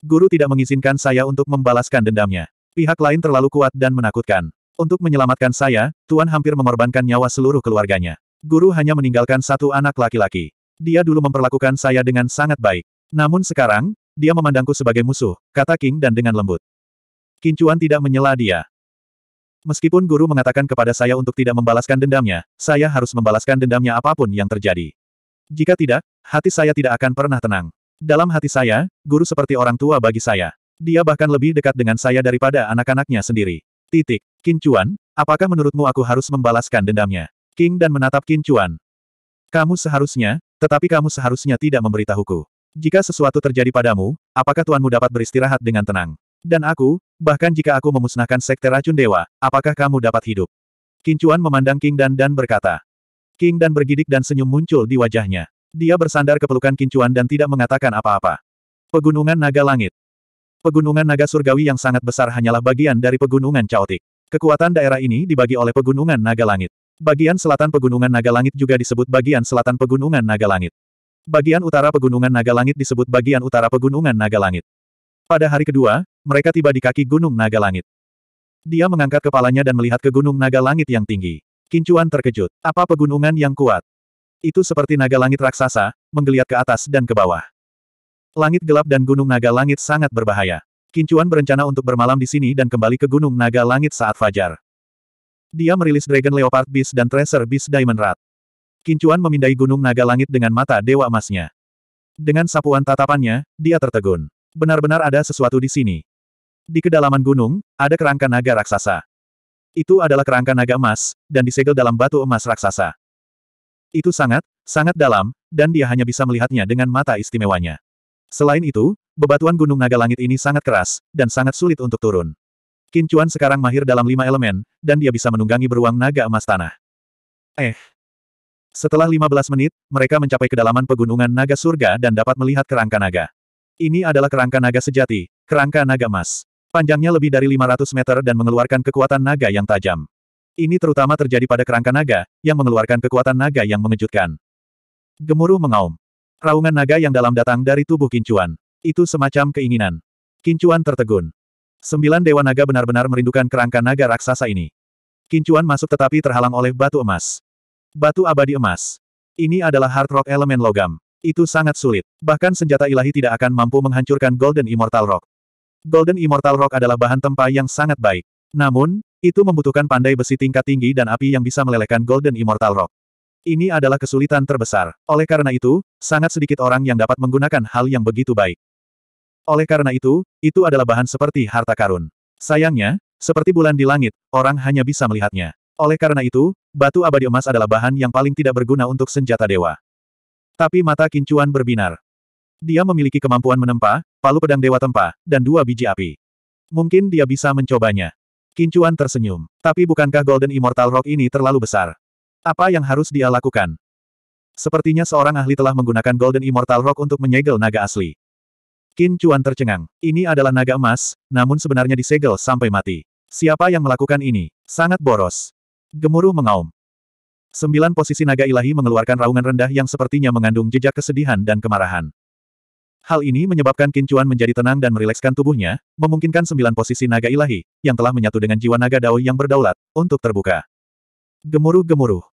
Guru tidak mengizinkan saya untuk membalaskan dendamnya. Pihak lain terlalu kuat dan menakutkan. Untuk menyelamatkan saya, Tuan hampir mengorbankan nyawa seluruh keluarganya. Guru hanya meninggalkan satu anak laki-laki. Dia dulu memperlakukan saya dengan sangat baik. Namun sekarang, dia memandangku sebagai musuh, kata King dan dengan lembut. Kincuan tidak menyela dia. Meskipun guru mengatakan kepada saya untuk tidak membalaskan dendamnya, saya harus membalaskan dendamnya apapun yang terjadi. Jika tidak, hati saya tidak akan pernah tenang. Dalam hati saya, guru seperti orang tua bagi saya. Dia bahkan lebih dekat dengan saya daripada anak-anaknya sendiri. Titik. Kincuan, apakah menurutmu aku harus membalaskan dendamnya? King dan menatap Qin Chuan. Kamu seharusnya, tetapi kamu seharusnya tidak memberitahuku. Jika sesuatu terjadi padamu, apakah tuanmu dapat beristirahat dengan tenang? Dan aku, bahkan jika aku memusnahkan sekte racun dewa, apakah kamu dapat hidup? Qin Chuan memandang King Dan dan berkata. King Dan bergidik dan senyum muncul di wajahnya. Dia bersandar ke pelukan Qin Chuan dan tidak mengatakan apa-apa. Pegunungan Naga Langit Pegunungan Naga Surgawi yang sangat besar hanyalah bagian dari Pegunungan Caotik. Kekuatan daerah ini dibagi oleh Pegunungan Naga Langit. Bagian selatan Pegunungan Naga Langit juga disebut bagian selatan Pegunungan Naga Langit. Bagian utara Pegunungan Naga Langit disebut bagian utara Pegunungan Naga Langit. Pada hari kedua, mereka tiba di kaki Gunung Naga Langit. Dia mengangkat kepalanya dan melihat ke Gunung Naga Langit yang tinggi. Kincuan terkejut. Apa pegunungan yang kuat? Itu seperti naga langit raksasa, menggeliat ke atas dan ke bawah. Langit gelap dan Gunung Naga Langit sangat berbahaya. Kincuan berencana untuk bermalam di sini dan kembali ke Gunung Naga Langit saat fajar. Dia merilis Dragon Leopard Beast dan Tracer Beast Diamond Rat. Kincuan memindai gunung naga langit dengan mata dewa emasnya. Dengan sapuan tatapannya, dia tertegun. Benar-benar ada sesuatu di sini. Di kedalaman gunung, ada kerangka naga raksasa. Itu adalah kerangka naga emas, dan disegel dalam batu emas raksasa. Itu sangat, sangat dalam, dan dia hanya bisa melihatnya dengan mata istimewanya. Selain itu, bebatuan gunung naga langit ini sangat keras, dan sangat sulit untuk turun. Qin Chuan sekarang mahir dalam lima elemen, dan dia bisa menunggangi beruang naga emas tanah. Eh. Setelah 15 menit, mereka mencapai kedalaman pegunungan naga surga dan dapat melihat kerangka naga. Ini adalah kerangka naga sejati, kerangka naga emas. Panjangnya lebih dari 500 meter dan mengeluarkan kekuatan naga yang tajam. Ini terutama terjadi pada kerangka naga, yang mengeluarkan kekuatan naga yang mengejutkan. Gemuruh mengaum. Raungan naga yang dalam datang dari tubuh Kincuan. Itu semacam keinginan. Kincuan tertegun. Sembilan dewa naga benar-benar merindukan kerangka naga raksasa ini. Kincuan masuk tetapi terhalang oleh batu emas. Batu abadi emas. Ini adalah hard rock elemen logam. Itu sangat sulit. Bahkan senjata ilahi tidak akan mampu menghancurkan Golden Immortal Rock. Golden Immortal Rock adalah bahan tempa yang sangat baik. Namun, itu membutuhkan pandai besi tingkat tinggi dan api yang bisa melelehkan Golden Immortal Rock. Ini adalah kesulitan terbesar. Oleh karena itu, sangat sedikit orang yang dapat menggunakan hal yang begitu baik. Oleh karena itu, itu adalah bahan seperti harta karun. Sayangnya, seperti bulan di langit, orang hanya bisa melihatnya. Oleh karena itu, batu abadi emas adalah bahan yang paling tidak berguna untuk senjata dewa. Tapi mata kincuan berbinar. Dia memiliki kemampuan menempa, palu pedang dewa tempa, dan dua biji api. Mungkin dia bisa mencobanya. Kincuan tersenyum. Tapi bukankah Golden Immortal Rock ini terlalu besar? Apa yang harus dia lakukan? Sepertinya seorang ahli telah menggunakan Golden Immortal Rock untuk menyegel naga asli. Qin Chuan tercengang. Ini adalah naga emas, namun sebenarnya disegel sampai mati. Siapa yang melakukan ini? Sangat boros. Gemuruh mengaum. Sembilan posisi naga ilahi mengeluarkan raungan rendah yang sepertinya mengandung jejak kesedihan dan kemarahan. Hal ini menyebabkan Qin Chuan menjadi tenang dan merilekskan tubuhnya, memungkinkan sembilan posisi naga ilahi, yang telah menyatu dengan jiwa naga Dao yang berdaulat, untuk terbuka. Gemuruh-gemuruh.